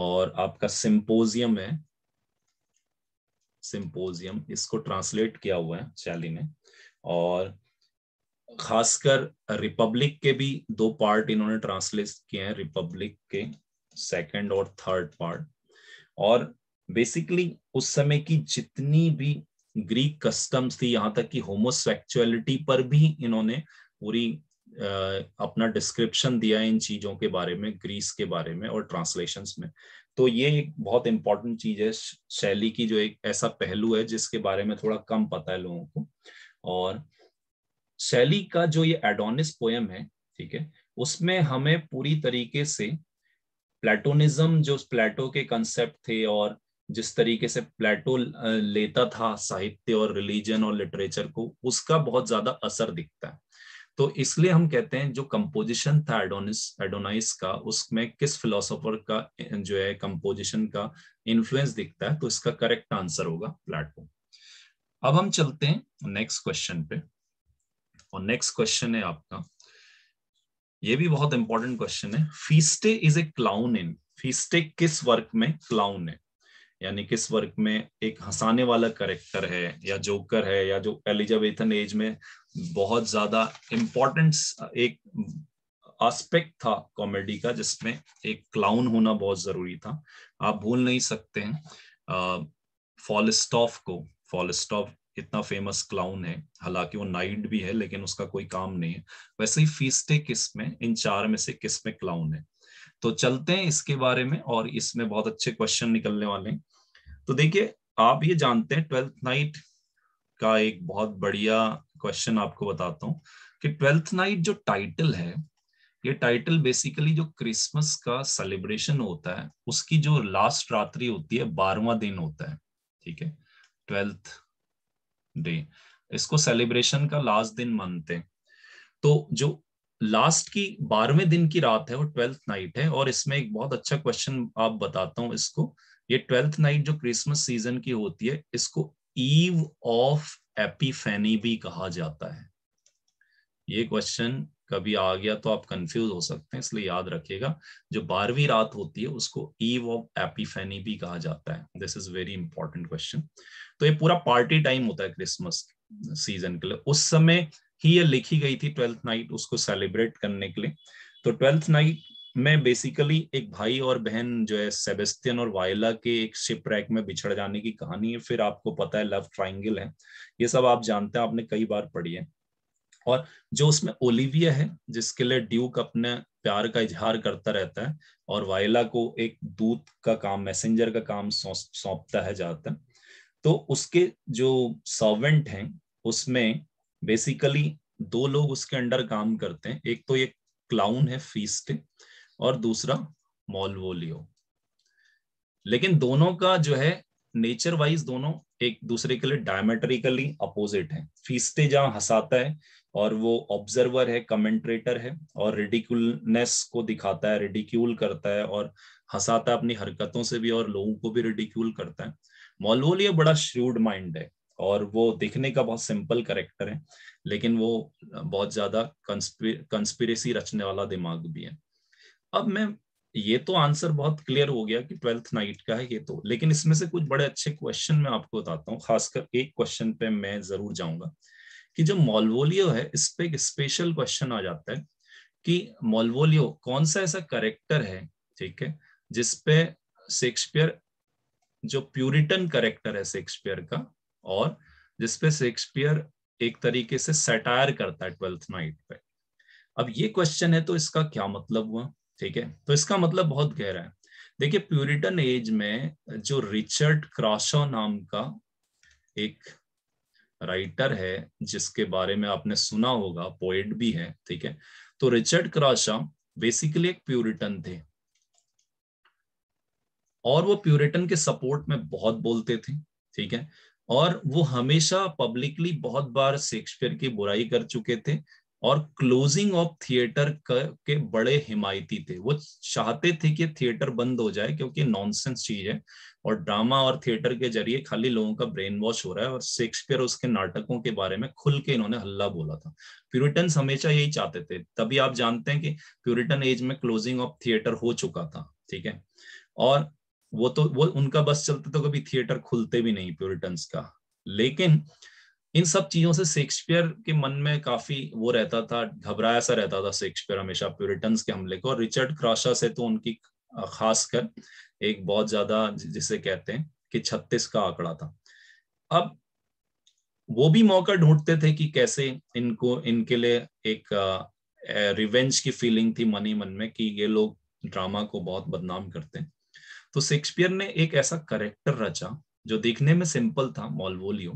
और आपका सिंपोजियम है सिंपोजियम इसको ट्रांसलेट किया हुआ है शैली ने और खासकर रिपब्लिक के भी दो पार्ट इन्होंने ट्रांसलेट किए हैं रिपब्लिक के सेकंड और थर्ड पार्ट और बेसिकली उस समय की जितनी भी ग्रीक कस्टम्स थी यहां तक कि होमोसेक्चुअलिटी पर भी इन्होंने पूरी अपना डिस्क्रिप्शन दिया है इन चीजों के बारे में ग्रीस के बारे में और ट्रांसलेशन में तो ये एक बहुत इंपॉर्टेंट चीज है शैली की जो एक ऐसा पहलू है जिसके बारे में थोड़ा कम पता है लोगों को और शैली का जो ये एडोनिस पोयम है ठीक है उसमें हमें पूरी तरीके से प्लेटोनिज्म जो प्लेटो के कंसेप्ट थे और जिस तरीके से प्लेटो लेता था साहित्य और रिलीजन और लिटरेचर को उसका बहुत ज्यादा असर दिखता है तो इसलिए हम कहते हैं जो कंपोजिशन था एडोनिस एडोनाइस का उसमें किस फिलोसोफर का जो है कंपोजिशन का इन्फ्लुएंस दिखता है तो इसका करेक्ट आंसर होगा प्लेटफॉर्म अब हम चलते हैं नेक्स्ट क्वेश्चन पे और नेक्स्ट क्वेश्चन है आपका ये भी बहुत इंपॉर्टेंट क्वेश्चन है फीस्टे इज ए क्लाउन इन फीस्टे किस वर्क में क्लाउन है यानी किस वर्क में एक हंसाने वाला करेक्टर है या जोकर है या जो एलिजाबेथन एज में बहुत ज्यादा इंपॉर्टेंट एक एस्पेक्ट था कॉमेडी का जिसमें एक क्लाउन होना बहुत जरूरी था आप भूल नहीं सकते हैं फॉलिस्टॉफ को फॉलिस्टॉफ इतना फेमस क्लाउन है हालांकि वो नाइट भी है लेकिन उसका कोई काम नहीं है वैसे ही फीसटे किस में इन चार में से किस में क्लाउन है तो चलते हैं इसके बारे में और इसमें बहुत अच्छे क्वेश्चन निकलने वाले हैं तो देखिए आप ये जानते हैं ट्वेल्थ नाइट का एक बहुत बढ़िया क्वेश्चन आपको बताता हूँ कि ट्वेल्थ नाइट जो टाइटल है ये टाइटल बेसिकली जो क्रिसमस का सेलिब्रेशन होता है उसकी जो लास्ट रात्रि होती है बारहवा दिन होता है ठीक है ट्वेल्थ डे इसको सेलिब्रेशन का लास्ट दिन मानते हैं तो जो लास्ट की बारहवें दिन की रात है वो ट्वेल्थ नाइट है और इसमें एक बहुत अच्छा क्वेश्चन आप बताता हूँ इसको ये ट्वेल्थ नाइट जो क्रिसमस सीजन की होती है इसको ईव ऑफ एपीफेनी भी कहा जाता है ये क्वेश्चन कभी आ गया तो आप कंफ्यूज हो सकते हैं इसलिए याद रखिएगा जो बारहवीं रात होती है उसको ईव ऑफ एपीफेनी भी कहा जाता है this is very important question तो ये पूरा पार्टी टाइम होता है क्रिसमस सीजन के लिए उस समय ही ये लिखी गई थी ट्वेल्थ नाइट उसको सेलिब्रेट करने के लिए तो ट्वेल्थ नाइट मैं बेसिकली एक भाई और बहन जो है सेबेस्टियन और वायला के एक शिप रैक में बिछड़ जाने की कहानी है फिर आपको पता है लव ट्राइंगल है ये सब आप जानते हैं आपने कई बार पढ़ी है और जो उसमें ओलिविया है जिसके लिए ड्यूक अपने प्यार का इजहार करता रहता है और वायला को एक दूत का काम मैसेंजर का काम सौंपता है जाता है तो उसके जो सर्वेंट हैं उसमें बेसिकली दो लोग उसके अंडर काम करते हैं एक तो ये क्लाउन है फीस्ट और दूसरा मॉलवोलियो लेकिन दोनों का जो है नेचर वाइज दोनों एक दूसरे के लिए डायमेट्रिकली अपोजिट है फीसते जहां हंसाता है और वो ऑब्जर्वर है कमेंट्रेटर है और रेडिक्यूलनेस को दिखाता है रेडिक्यूल करता है और हंसाता है अपनी हरकतों से भी और लोगों को भी रेडिक्यूल करता है मॉलवोलिया बड़ा श्रूड माइंड है और वो दिखने का बहुत सिंपल करेक्टर है लेकिन वो बहुत ज्यादा कंस्पिरेसी रचने वाला दिमाग भी है अब मैं ये तो आंसर बहुत क्लियर हो गया कि ट्वेल्थ नाइट का है ये तो लेकिन इसमें से कुछ बड़े अच्छे क्वेश्चन मैं आपको बताता हूँ खासकर एक क्वेश्चन पे मैं जरूर जाऊंगा कि जो मॉलवोलियो है इस पे एक स्पेशल क्वेश्चन आ जाता है कि मॉलवोलियो कौन सा ऐसा करेक्टर है ठीक है जिसपे शेक्सपियर जो प्यूरिटन करेक्टर है शेक्सपियर का और जिसपे शेक्सपियर एक तरीके से सेटायर करता है ट्वेल्थ नाइट पे अब ये क्वेश्चन है तो इसका क्या मतलब हुआ ठीक है तो इसका मतलब बहुत गहरा है देखिए प्यूरिटन एज में जो रिचर्ड क्रॉशो नाम का एक राइटर है जिसके बारे में आपने सुना होगा पोएट भी है ठीक है तो रिचर्ड क्रॉशा बेसिकली एक प्यूरिटन थे और वो प्यूरिटन के सपोर्ट में बहुत बोलते थे ठीक है और वो हमेशा पब्लिकली बहुत बार शेक्सपियर की बुराई कर चुके थे और क्लोजिंग ऑफ थिएटर के बड़े हिमायती थे वो चाहते थे कि थिएटर बंद हो जाए क्योंकि नॉनसेंस चीज है और ड्रामा और थिएटर के जरिए खाली लोगों का ब्रेन वॉश हो रहा है और शेक्सपियर उसके नाटकों के बारे में खुल के इन्होंने हल्ला बोला था प्यूरिटन हमेशा यही चाहते थे तभी आप जानते हैं कि प्यूरिटन एज में क्लोजिंग ऑफ थिएटर हो चुका था ठीक है और वो तो वो उनका बस चलता तो कभी थिएटर खुलते भी नहीं प्यूरिटन का लेकिन इन सब चीजों से शेक्सपियर के मन में काफी वो रहता था घबराया सा रहता था शेक्सपियर हमेशा प्यूरिटन के हमले को और रिचर्ड क्रॉशा से तो उनकी खासकर एक बहुत ज्यादा जिसे कहते हैं कि छत्तीस का आंकड़ा था अब वो भी मौका ढूंढते थे कि कैसे इनको इनके लिए एक रिवेंज की फीलिंग थी मन ही मन में कि ये लोग ड्रामा को बहुत बदनाम करते हैं तो शेक्सपियर ने एक ऐसा करेक्टर रचा जो देखने में सिंपल था मॉलवोलियो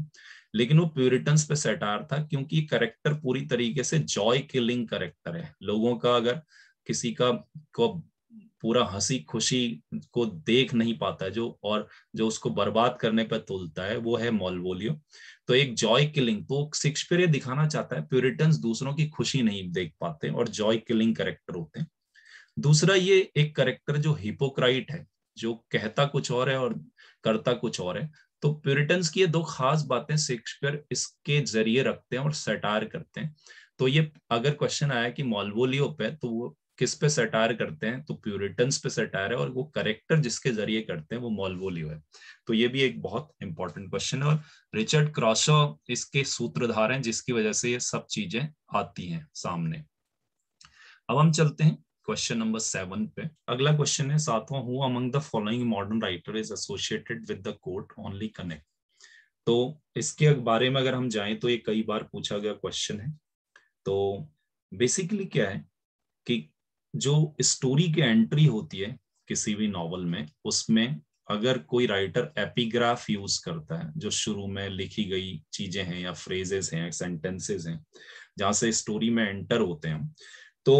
लेकिन वो प्यूरिटन पे सेटार था क्योंकि करेक्टर पूरी तरीके से जॉय किलिंग करेक्टर है लोगों का अगर किसी का को पूरा हंसी खुशी को देख नहीं पाता जो और जो उसको बर्बाद करने पर तुलता है वो है मॉलवोलियो तो एक जॉय किलिंग तो सिक्सपियर दिखाना चाहता है प्योरिटन दूसरों की खुशी नहीं देख पाते और जॉय किलिंग करेक्टर होते हैं दूसरा ये एक करेक्टर जो हिपोक्राइट है जो कहता कुछ और है और करता कुछ और है तो प्यूरिटन की ये दो खास बातें शेक्सपियर इसके जरिए रखते हैं और सटार करते हैं तो ये अगर क्वेश्चन आया कि मॉलवोलियो पे तो वो किस पे सटार करते हैं तो प्यूरिटन पे सटार है और वो करेक्टर जिसके जरिए करते हैं वो मॉलवोलियो है तो ये भी एक बहुत इंपॉर्टेंट क्वेश्चन है और रिचर्ड क्रॉसो इसके सूत्रधार हैं जिसकी वजह से ये सब चीजें आती हैं सामने अब हम चलते हैं क्वेश्चन नंबर सेवन पे अगला क्वेश्चन है सातवां who among the following modern writer is associated with the quote only connect तो इसके बारे में अगर हम जाएं तो ये कई बार पूछा गया क्वेश्चन है तो बेसिकली क्या है कि जो स्टोरी की एंट्री होती है किसी भी नॉवल में उसमें अगर कोई राइटर एपिग्राफ यूज करता है जो शुरू में लिखी गई चीजें हैं या फ्रेजेस हैं सेंटेंसेस हैं जहां से स्टोरी में एंटर होते हैं तो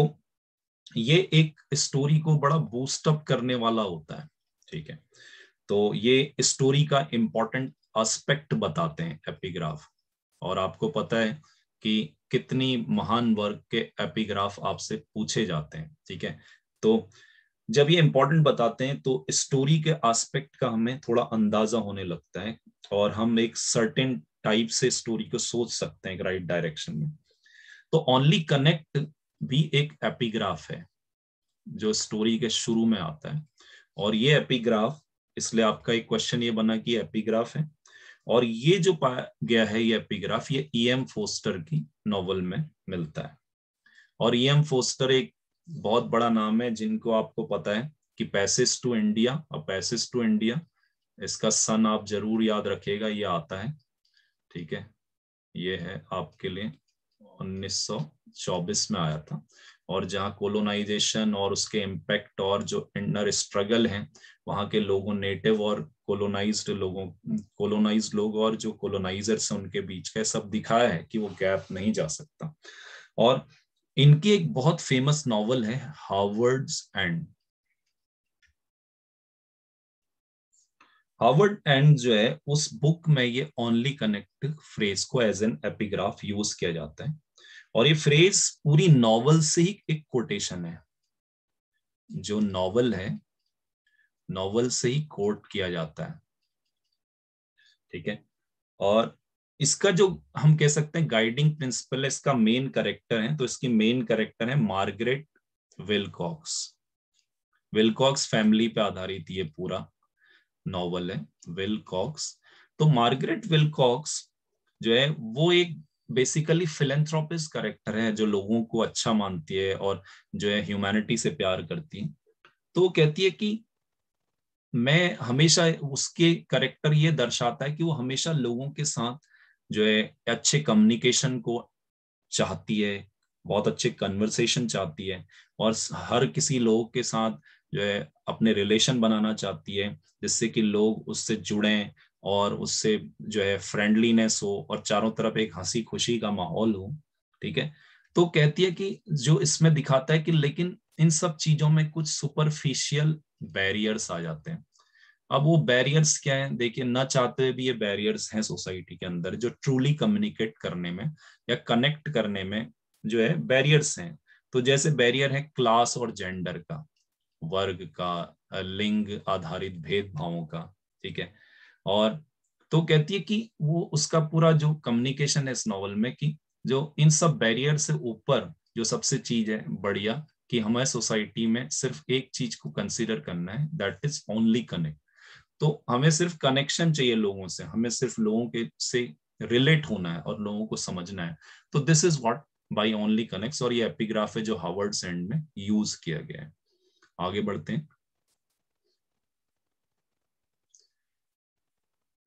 ये एक स्टोरी को बड़ा बूस्टअप करने वाला होता है ठीक है तो ये स्टोरी का इम्पोर्टेंट एस्पेक्ट बताते हैं एपिग्राफ और आपको पता है कि कितनी महान वर्ग के एपिग्राफ आपसे पूछे जाते हैं ठीक है तो जब ये इंपॉर्टेंट बताते हैं तो स्टोरी के एस्पेक्ट का हमें थोड़ा अंदाजा होने लगता है और हम एक सर्टेन टाइप से स्टोरी को सोच सकते हैं राइट डायरेक्शन में तो ओनली कनेक्ट भी एक एपिग्राफ है जो स्टोरी के शुरू में आता है और ये एपिग्राफ इसलिए आपका एक क्वेश्चन ये बना कि एपीग्राफ है और ये जो पाया गया है ये एपिग्राफ ये ई एम फोस्टर की नॉवल में मिलता है और ई एम फोस्टर एक बहुत बड़ा नाम है जिनको आपको पता है कि पैसेज टू इंडिया और पैसेज टू इंडिया इसका सन आप जरूर याद रखेगा ये आता है ठीक है ये है आपके लिए उन्नीस सौ चौबीस में आया था और जहाँ कोलोनाइजेशन और उसके इम्पैक्ट और जो इनर स्ट्रगल है वहां के लोगों नेटिव और कोलोनाइज्ड लोगों कोलोनाइज लोग और जो कोलोनाइजर्स हैं उनके बीच का सब दिखाया है कि वो गैप नहीं जा सकता और इनकी एक बहुत फेमस नॉवल है हार्वर्ड्स एंड हार्वर्ड एंड जो है उस बुक में ये ओनली कनेक्ट फ्रेज को एज एन एपिग्राफ यूज किया जाता है और ये फ्रेज पूरी नॉवल से ही एक कोटेशन है जो नॉवल है नॉवल से ही कोट किया जाता है ठीक है और इसका जो हम कह सकते हैं गाइडिंग प्रिंसिपल है इसका मेन करेक्टर है तो इसकी मेन करेक्टर है मार्गरेट विलकॉक्स विलकॉक्स फैमिली पे आधारित ये पूरा नॉवल है विलकॉक्स तो मार्गरेट विलकॉक्स जो है वो एक बेसिकली फिलेंथ्रोपिस करेक्टर है जो लोगों को अच्छा मानती है और जो है ह्यूमैनिटी से प्यार करती है तो वो कहती है कि मैं हमेशा उसके करेक्टर ये दर्शाता है कि वो हमेशा लोगों के साथ जो है अच्छे कम्युनिकेशन को चाहती है बहुत अच्छे कन्वर्सेशन चाहती है और हर किसी लोग के साथ जो है अपने रिलेशन बनाना चाहती है जिससे कि लोग उससे जुड़े और उससे जो है फ्रेंडलीनेस हो और चारों तरफ एक हंसी खुशी का माहौल हो ठीक है तो कहती है कि जो इसमें दिखाता है कि लेकिन इन सब चीजों में कुछ सुपरफिशियल बैरियर्स आ जाते हैं अब वो बैरियर्स क्या है देखिए ना चाहते हुए भी ये बैरियर्स हैं सोसाइटी के अंदर जो ट्रूली कम्युनिकेट करने में या कनेक्ट करने में जो है बैरियर्स हैं तो जैसे बैरियर है क्लास और जेंडर का वर्ग का लिंग आधारित भेदभावों का ठीक है और तो कहती है कि वो उसका पूरा जो कम्युनिकेशन है इस नॉवल में कि जो इन सब बैरियर से ऊपर जो सबसे चीज है बढ़िया कि हमारे सोसाइटी में सिर्फ एक चीज को कंसिडर करना है दैट इज ओनली कनेक्ट तो हमें सिर्फ कनेक्शन चाहिए लोगों से हमें सिर्फ लोगों के से रिलेट होना है और लोगों को समझना है तो this is what by only connect और ये एपिग्राफ है जो हार्वर्ड सेंड में यूज किया गया है आगे बढ़ते हैं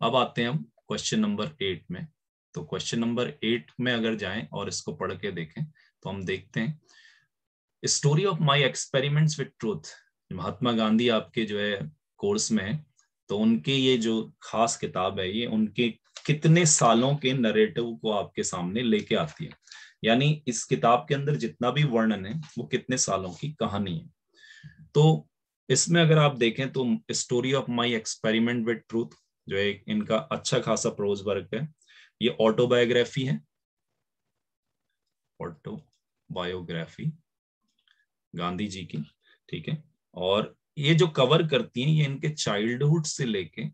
अब आते हैं हम क्वेश्चन नंबर एट में तो क्वेश्चन नंबर एट में अगर जाएं और इसको पढ़ के देखें तो हम देखते हैं story of my experiments with truth Mahatma Gandhi आपके जो है कोर्स में है तो उनके ये जो खास किताब है ये उनके कितने सालों के नरेटिव को आपके सामने लेके आती है यानी इस किताब के अंदर जितना भी वर्णन है वो कितने सालों की कहानी है तो इसमें अगर आप देखें तो story of my experiment with truth जो एक इनका अच्छा खासा प्रोज वर्क है ये ऑटोबायोग्राफी है ऑटोबायोग्राफी गांधी जी की ठीक है और ये जो कवर करती हैं ये इनके चाइल्डहुड से लेके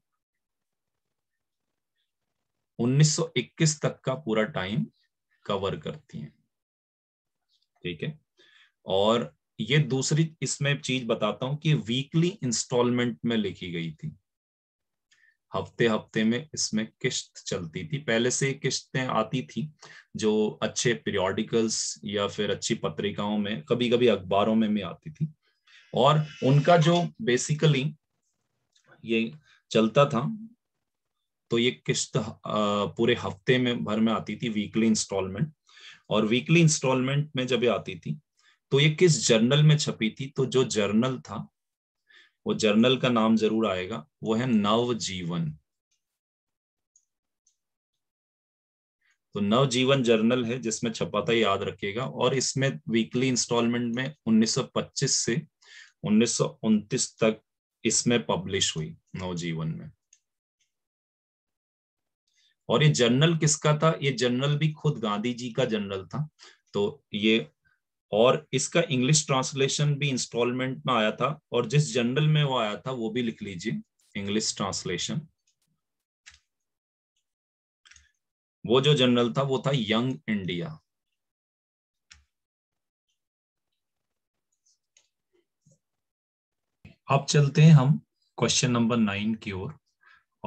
1921 तक का पूरा टाइम कवर करती हैं ठीक है और ये दूसरी इसमें चीज बताता हूं कि वीकली इंस्टॉलमेंट में लिखी गई थी हफ्ते हफ्ते में इसमें किश्त चलती थी पहले से किश्तें आती थी जो अच्छे पीरियोडिकल्स या फिर अच्छी पत्रिकाओं में कभी कभी अखबारों में भी आती थी और उनका जो बेसिकली ये चलता था तो ये किश्त पूरे हफ्ते में भर में आती थी वीकली इंस्टॉलमेंट और वीकली इंस्टॉलमेंट में जब ये आती थी तो ये किस जर्नल में छपी थी तो जो जर्नल था वो जर्नल का नाम जरूर आएगा वो है नव जीवन तो नव जीवन जर्नल है जिसमें छपाता याद रखेगा और इसमें वीकली इंस्टॉलमेंट में 1925 से उन्नीस तक इसमें पब्लिश हुई नवजीवन में और ये जर्नल किसका था ये जर्नल भी खुद गांधी जी का जर्नल था तो ये और इसका इंग्लिश ट्रांसलेशन भी इंस्टॉलमेंट में आया था और जिस जर्नल में वो आया था वो भी लिख लीजिए इंग्लिश ट्रांसलेशन वो जो जनरल था वो था यंग इंडिया अब चलते हैं हम क्वेश्चन नंबर नाइन की ओर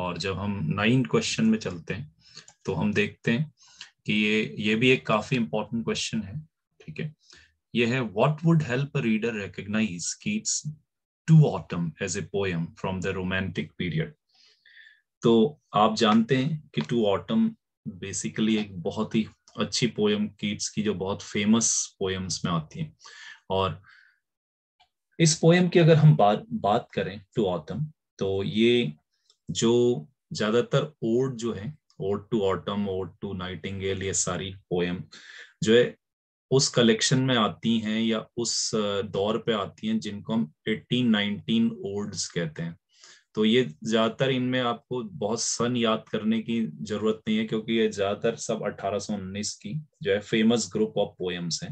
और जब हम नाइन क्वेश्चन में चलते हैं तो हम देखते हैं कि ये ये भी एक काफी इंपॉर्टेंट क्वेश्चन है ठीक है ये है what would help a reader recognise Keats to autumn as a poem from the romantic period तो आप जानते हैं कि टू ऑटम बेसिकली एक बहुत ही अच्छी पोएम कीट्स की जो बहुत फेमस पोएम्स में आती है और इस पोएम की अगर हम बात बात करें टू ऑटम तो ये जो ज्यादातर ओड जो है ode to autumn ode to nightingale ये सारी पोएम जो है उस कलेक्शन में आती हैं या उस दौर पे आती हैं जिनको हम नाइनटीन ओल्ड्स कहते हैं तो ये ज्यादातर इनमें आपको बहुत सन याद करने की जरूरत नहीं है क्योंकि ये ज्यादातर सब 1819 की जो है फेमस ग्रुप ऑफ पोएम्स हैं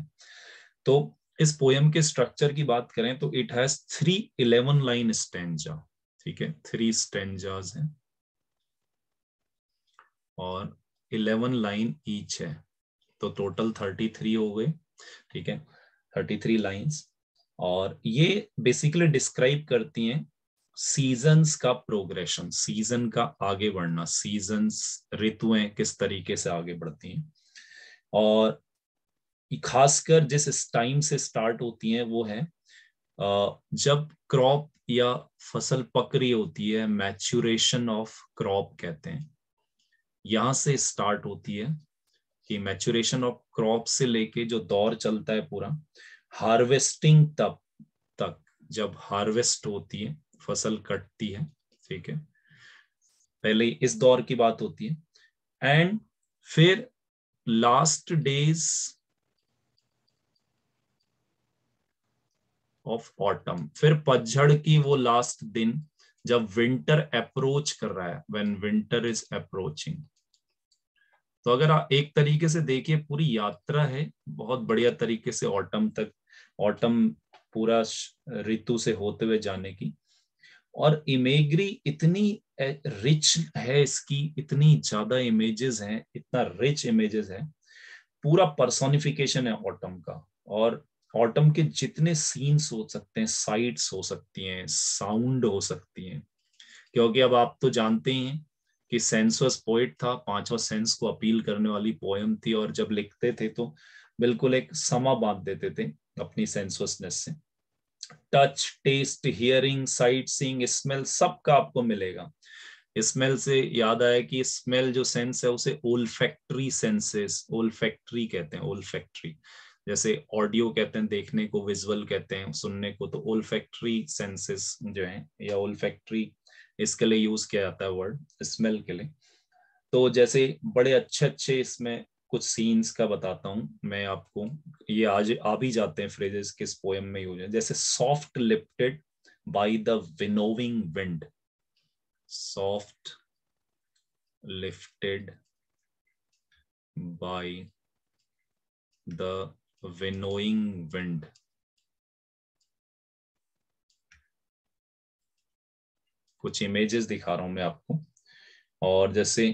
तो इस पोएम के स्ट्रक्चर की बात करें तो it has three eleven line stanza ठीक है थ्री स्टेंजाज हैं और इलेवन लाइन ईच है तो टोटल थर्टी थ्री हो गए ठीक है थर्टी थ्री लाइन्स और ये बेसिकली डिस्क्राइब करती हैं सीजन्स का प्रोग्रेशन सीजन का आगे बढ़ना सीजन्स ऋतुएं किस तरीके से आगे बढ़ती हैं और खासकर जिस टाइम से स्टार्ट होती हैं वो है जब क्रॉप या फसल पक रही होती है मैच्यूरेशन ऑफ क्रॉप कहते हैं यहां से स्टार्ट होती है कि मैचुरेशन ऑफ क्रॉप से लेके जो दौर चलता है पूरा हार्वेस्टिंग तब तक जब हार्वेस्ट होती है फसल कटती है ठीक है पहले इस दौर की बात होती है एंड फिर लास्ट डेज ऑफ ऑटम फिर पतझड़ की वो लास्ट दिन जब विंटर अप्रोच कर रहा है व्हेन विंटर इज अप्रोचिंग तो अगर आप एक तरीके से देखिए पूरी यात्रा है बहुत बढ़िया तरीके से ऑटम तक ऑटम पूरा ऋतु से होते हुए जाने की और इमेजरी इतनी रिच है इसकी इतनी ज्यादा इमेजेस हैं इतना रिच इमेजेस है पूरा पर्सोनिफिकेशन है ऑटम का और ऑटम के जितने सीन्स हो सकते हैं साइट्स हो सकती हैं साउंड हो सकती हैं क्योंकि अब आप तो जानते ही हैं कि सेंसुअस पोइट था पांचों सेंस को अपील करने वाली पोएम थी और जब लिखते थे तो बिल्कुल एक समा बांध देते थे अपनी सेंसुअसनेस से touch taste hearing sight seeing smell सबका आपको मिलेगा स्मेल से याद आया कि स्मेल जो सेंस है उसे ओल्फैक्ट्री सेंसेस फैक्ट्री कहते हैं फैक्ट्री जैसे ऑडियो कहते हैं देखने को विजुअल कहते हैं सुनने को तो फैक्ट्री सेंसेस जो है या फैक्ट्री इसके लिए यूज किया जाता है वर्ड स्मेल के लिए तो जैसे बड़े अच्छे अच्छे इसमें कुछ सीन्स का बताता हूँ मैं आपको ये आज आ भी जाते हैं फ्रेजेस किस पोएम में यूज है जैसे soft lifted by the winnowing wind soft lifted by the winnowing wind कुछ इमेजेस दिखा रहा हूं मैं आपको और जैसे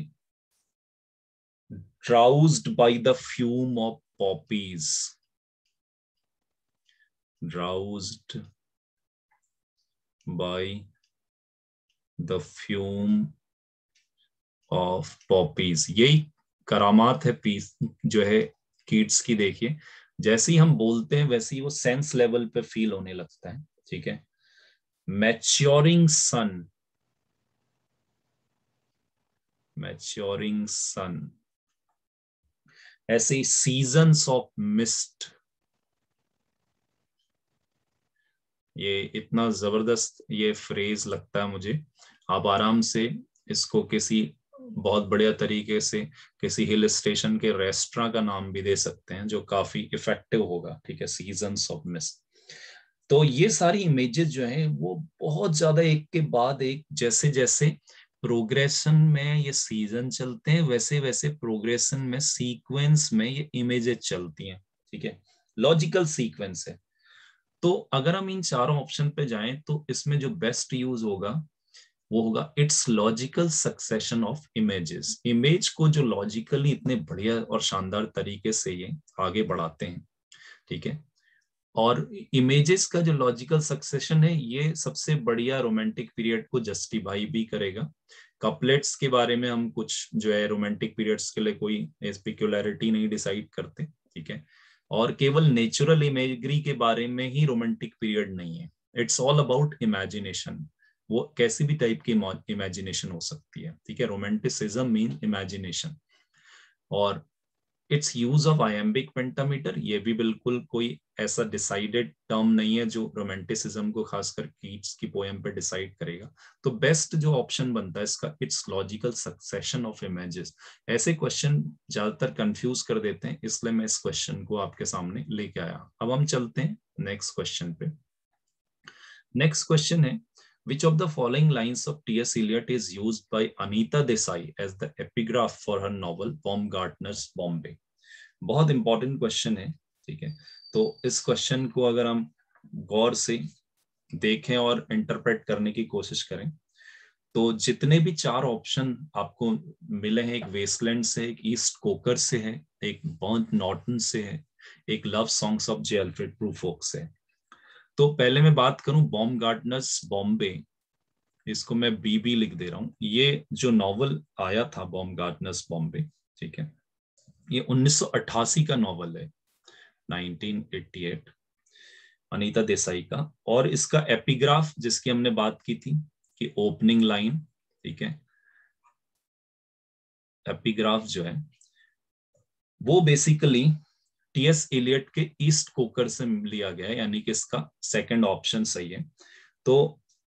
drowsed by the fume of poppies drowsed by the fume of poppies यही करामात है पीस जो है किड्स की देखिए जैसे ही हम बोलते हैं वैसे ही वो सेंस लेवल पे फील होने लगता है ठीक है मैच्योरिंग सन maturing sun ऐसे seasons of mist ये इतना जबरदस्त ये फ्रेज लगता है मुझे आप आराम से इसको किसी बहुत बढ़िया तरीके से किसी हिल स्टेशन के रेस्टोरा का नाम भी दे सकते हैं जो काफी इफेक्टिव होगा ठीक है सीजन्स ऑफ मिस तो ये सारी इमेजेस जो हैं वो बहुत ज्यादा एक के बाद एक जैसे जैसे प्रोग्रेशन में ये सीजन चलते हैं वैसे वैसे प्रोग्रेशन में सीक्वेंस में ये इमेजेस चलती हैं ठीक है लॉजिकल सीक्वेंस है तो अगर हम इन चारों ऑप्शन पे जाएं तो इसमें जो बेस्ट यूज होगा वो होगा its logical succession of images image को जो लॉजिकली इतने बढ़िया और शानदार तरीके से ये आगे बढ़ाते हैं ठीक है और इमेजेस का जो लॉजिकल सक्सेशन है ये सबसे बढ़िया रोमांटिक पीरियड को जस्टिफाई भी करेगा कपलेट्स के बारे में हम कुछ जो है रोमांटिक पीरियड्स के लिए कोई स्पेक्युलरिटी नहीं डिसाइड करते ठीक है और केवल नेचुरल इमेजरी के बारे में ही रोमांटिक पीरियड नहीं है इट्स ऑल अबाउट इमेजिनेशन वो कैसी भी टाइप की इमेजिनेशन हो सकती है ठीक है रोमांटिसिज्म मीन इमेजिनेशन और its use of iambic pentameter ये भी बिल्कुल कोई ऐसा डिसाइडेड टर्म नहीं है जो रोमेंटिसिज्म को खासकर कीट्स की पोएम पे डिसाइड करेगा तो बेस्ट जो ऑप्शन बनता है इसका its logical succession of images ऐसे क्वेश्चन ज्यादातर कंफ्यूज कर देते हैं इसलिए मैं इस क्वेश्चन को आपके सामने लेके आया अब हम चलते हैं नेक्स्ट क्वेश्चन पे नेक्स्ट क्वेश्चन है Which of the following lines of T.S. Eliot is used by Anita Desai as the epigraph for her novel bomb gardeners Bombay? बहुत important question है ठीक है तो इस question को अगर हम गौर से देखें और interpret करने की कोशिश करें तो जितने भी चार ऑप्शन आपको मिले हैं एक वेस्टलैंड से एक ईस्ट कोकर से है एक बर्न नॉर्टन से है एक love songs of J Alfred Prufrock से है तो पहले मैं बात करूं बॉम गार्डनर्स बॉम्बे इसको मैं बीबी लिख दे रहा हूं ये जो नॉवल आया था बॉम गार्डनर्स बॉम्बे ठीक है ये 1988 का नॉवल है 1988 अनीता देसाई का और इसका एपिग्राफ जिसकी हमने बात की थी कि ओपनिंग लाइन ठीक है एपिग्राफ जो है वो बेसिकली टी एस एलियट के ईस्ट कोकर से लिया गया है यानी कि इसका सेकंड ऑप्शन सही है तो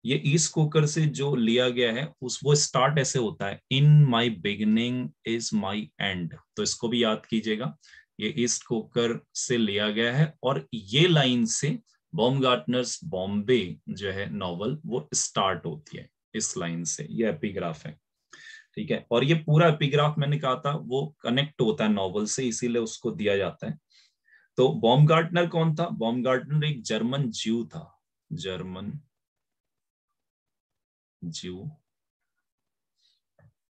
ये ईस्ट कोकर से जो लिया गया है उस वो स्टार्ट ऐसे होता है in my beginning is my end तो इसको भी याद कीजिएगा ये ईस्ट कोकर से लिया गया है और ये लाइन से बॉम गार्टनर्स बॉम्बे जो है नॉवल वो स्टार्ट होती है इस लाइन से ये एपीग्राफ है ठीक है और ये पूरा एपीग्राफ मैंने कहा था वो कनेक्ट होता है नॉवल से इसीलिए उसको दिया जाता है तो बॉम गार्टनर कौन था बॉम गार्टनर एक जर्मन ज्यू था जर्मन जीव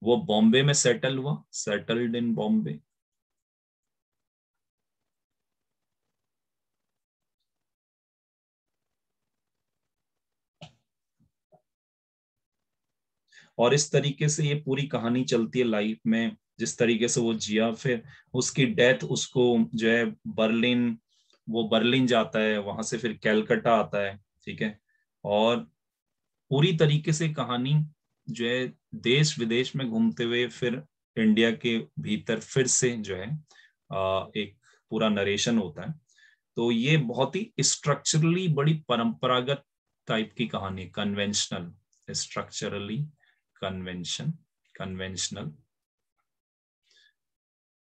वो बॉम्बे में सेटल हुआ सेटल्ड इन बॉम्बे और इस तरीके से ये पूरी कहानी चलती है लाइफ में जिस तरीके से वो जिया फिर उसकी डेथ उसको जो है बर्लिन वो बर्लिन जाता है वहां से फिर कैलकटा आता है ठीक है और पूरी तरीके से कहानी जो है देश विदेश में घूमते हुए फिर इंडिया के भीतर फिर से जो है एक पूरा नरेशन होता है तो ये बहुत ही स्ट्रक्चरली बड़ी परंपरागत टाइप की कहानी conventional structurally convention conventional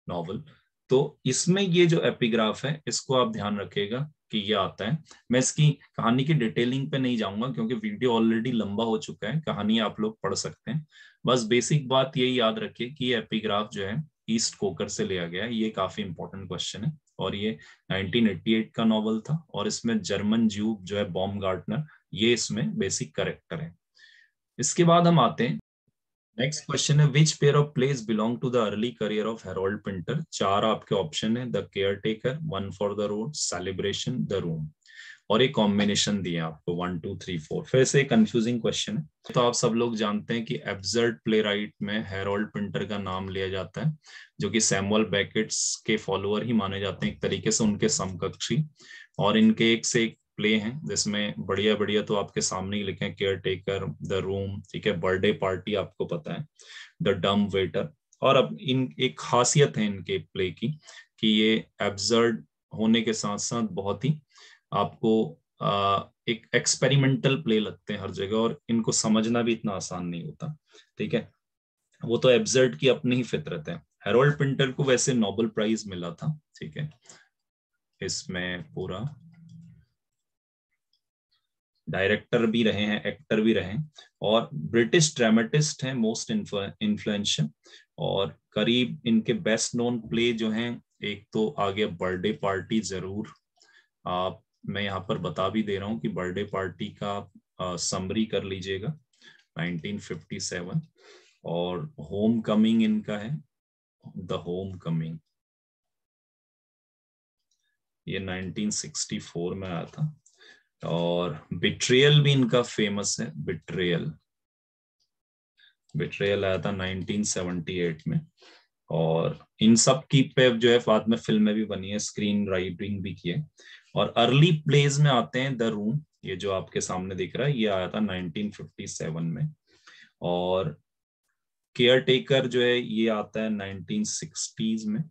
novel तो इसमें ये जो एपिग्राफ है इसको आप ध्यान रखिएगा कि ये आता है मैं इसकी कहानी की डिटेलिंग पे नहीं जाऊंगा क्योंकि वीडियो ऑलरेडी लंबा हो चुका है कहानी आप लोग पढ़ सकते हैं बस बेसिक बात यही याद रखिए कि ये एपिग्राफ जो है ईस्ट कोकर से लिया गया है ये काफी इंपॉर्टेंट क्वेश्चन है और ये 1988 का नॉवल था और इसमें जर्मन ज्यूब जो है बॉम्ब गार्टनर ये इसमें बेसिक करेक्टर है इसके बाद हम आते हैं नेक्स्ट क्वेश्चन है which pair of place belong to the early career of Harold Pinter चार आपके ऑप्शन है the caretaker one for the road celebration the room और एक कॉम्बिनेशन दिए आपको वन टू थ्री फोर फिर से कंफ्यूजिंग क्वेश्चन है तो आप सब लोग जानते हैं कि एब्जर्ट प्ले में हेरोल्ड पिंटर का नाम लिया जाता है जो कि सैमुअल बैकेट्स के फॉलोअर ही माने जाते हैं एक तरीके से उनके समकक्षी और इनके एक से एक प्ले हैं जिसमें बढ़िया बढ़िया तो आपके सामने ही लिखे हैं केयर टेकर द रूम ठीक है बर्थडे पार्टी आपको पता है द डम वेटर और अब इन एक खासियत है इनके प्ले की कि ये एब्जर्ड होने के साथ साथ बहुत ही आपको आ, एक एक्सपेरिमेंटल प्ले लगते हैं हर जगह और इनको समझना भी इतना आसान नहीं होता ठीक है वो तो एब्जर्ड की अपनी ही फितरत है हेरोल्ड पिंटर को वैसे नोबल प्राइज मिला था ठीक है इसमें पूरा डायरेक्टर भी रहे हैं एक्टर भी रहे हैं और ब्रिटिश ड्रामेटिस्ट हैं मोस्ट इन्फ्लुएंशियल और करीब इनके बेस्ट नोन प्ले जो हैं एक तो आ गया बर्थडे पार्टी जरूर आप मैं यहाँ पर बता भी दे रहा हूँ कि बर्थडे पार्टी का समरी कर लीजिएगा 1957 और होम कमिंग इनका है द होम कमिंग ये 1964 में आया था और बिट्रियल भी इनका फेमस है बिट्रियल बिट्रियल आया था 1978 में और इन सब की पे जो है बाद में फिल्में भी बनी है स्क्रीन राइटिंग भी की है और अर्ली प्लेज में आते हैं द रूम ये जो आपके सामने दिख रहा है ये आया था 1957 में और केयर टेकर जो है ये आता है 1960s में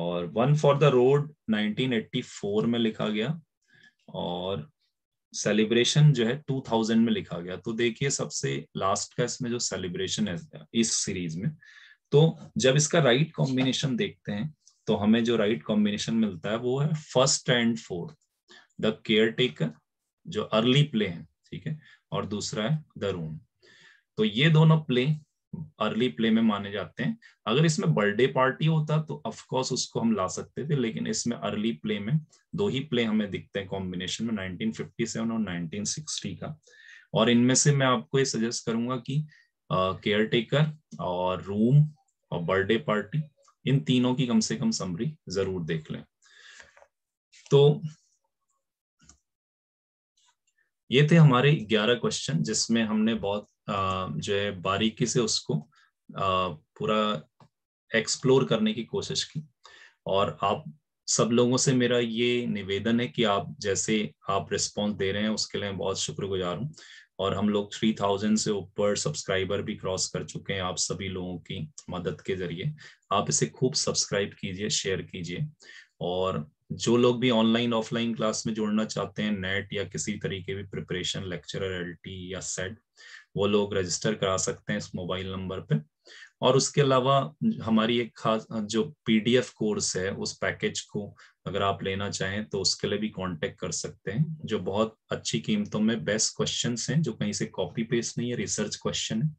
और वन फॉर द रोड 1984 में लिखा गया और सेलिब्रेशन जो है 2000 में लिखा गया तो देखिए सबसे लास्ट का इसमें जो सेलिब्रेशन है इस सीरीज में तो जब इसका राइट कॉम्बिनेशन देखते हैं तो हमें जो राइट कॉम्बिनेशन मिलता है वो है first and fourth the caretaker जो अर्ली प्ले है ठीक है और दूसरा है द रूम तो ये दोनों प्ले अर्ली प्ले में माने जाते हैं अगर इसमें बर्थडे पार्टी होता तो ऑफकोर्स उसको हम ला सकते थे लेकिन इसमें अर्ली प्ले में दो ही प्ले हमें दिखते हैं कॉम्बिनेशन में 1957 और 1960 का और इनमें से मैं आपको ये सजेस्ट करूंगा कि केयर टेकर और रूम और बर्थडे पार्टी इन तीनों की कम से कम समरी जरूर देख लें तो ये थे हमारे 11 क्वेश्चन जिसमें हमने बहुत जो है बारीकी से उसको पूरा एक्सप्लोर करने की कोशिश की और आप सब लोगों से मेरा ये निवेदन है कि आप जैसे आप रिस्पॉन्स दे रहे हैं उसके लिए बहुत शुक्रगुजार हूँ और हम लोग 3000 से ऊपर सब्सक्राइबर भी क्रॉस कर चुके हैं आप सभी लोगों की मदद के जरिए आप इसे खूब सब्सक्राइब कीजिए शेयर कीजिए और जो लोग भी ऑनलाइन ऑफलाइन क्लास में जोड़ना चाहते हैं नेट या किसी तरीके भी प्रिपरेशन लेक्चरर एल या सेट वो लोग रजिस्टर करा सकते हैं इस मोबाइल नंबर पे और उसके अलावा हमारी एक खास जो पीडीएफ कोर्स है उस पैकेज को अगर आप लेना चाहें तो उसके लिए भी कांटेक्ट कर सकते हैं जो बहुत अच्छी कीमतों में बेस्ट क्वेश्चन हैं जो कहीं से कॉपी पेस्ट नहीं है रिसर्च क्वेश्चन है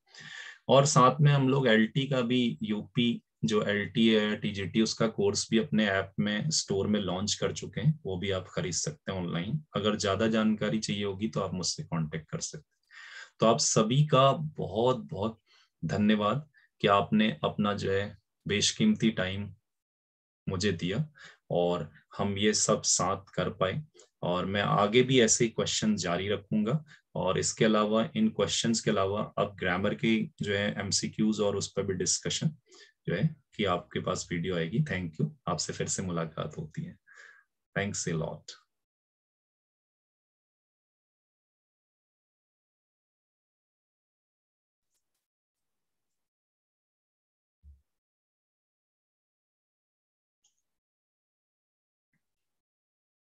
और साथ में हम लोग एल का भी यूपी जो एल टी है टी जी टी उसका कोर्स भी अपने ऐप में स्टोर में लॉन्च कर चुके हैं वो भी आप खरीद सकते हैं ऑनलाइन अगर ज्यादा जानकारी चाहिए होगी तो आप मुझसे कांटेक्ट कर सकते हैं तो आप सभी का बहुत बहुत धन्यवाद कि आपने अपना जो है बेशकीमती टाइम मुझे दिया और हम ये सब साथ कर पाए और मैं आगे भी ऐसे ही क्वेश्चन जारी रखूंगा और इसके अलावा इन क्वेश्चंस के अलावा अब ग्रामर के जो है एमसीक्यूज और उस पर भी डिस्कशन जो है कि आपके पास वीडियो आएगी थैंक यू आपसे फिर से मुलाकात होती है थैंक्स ए लॉट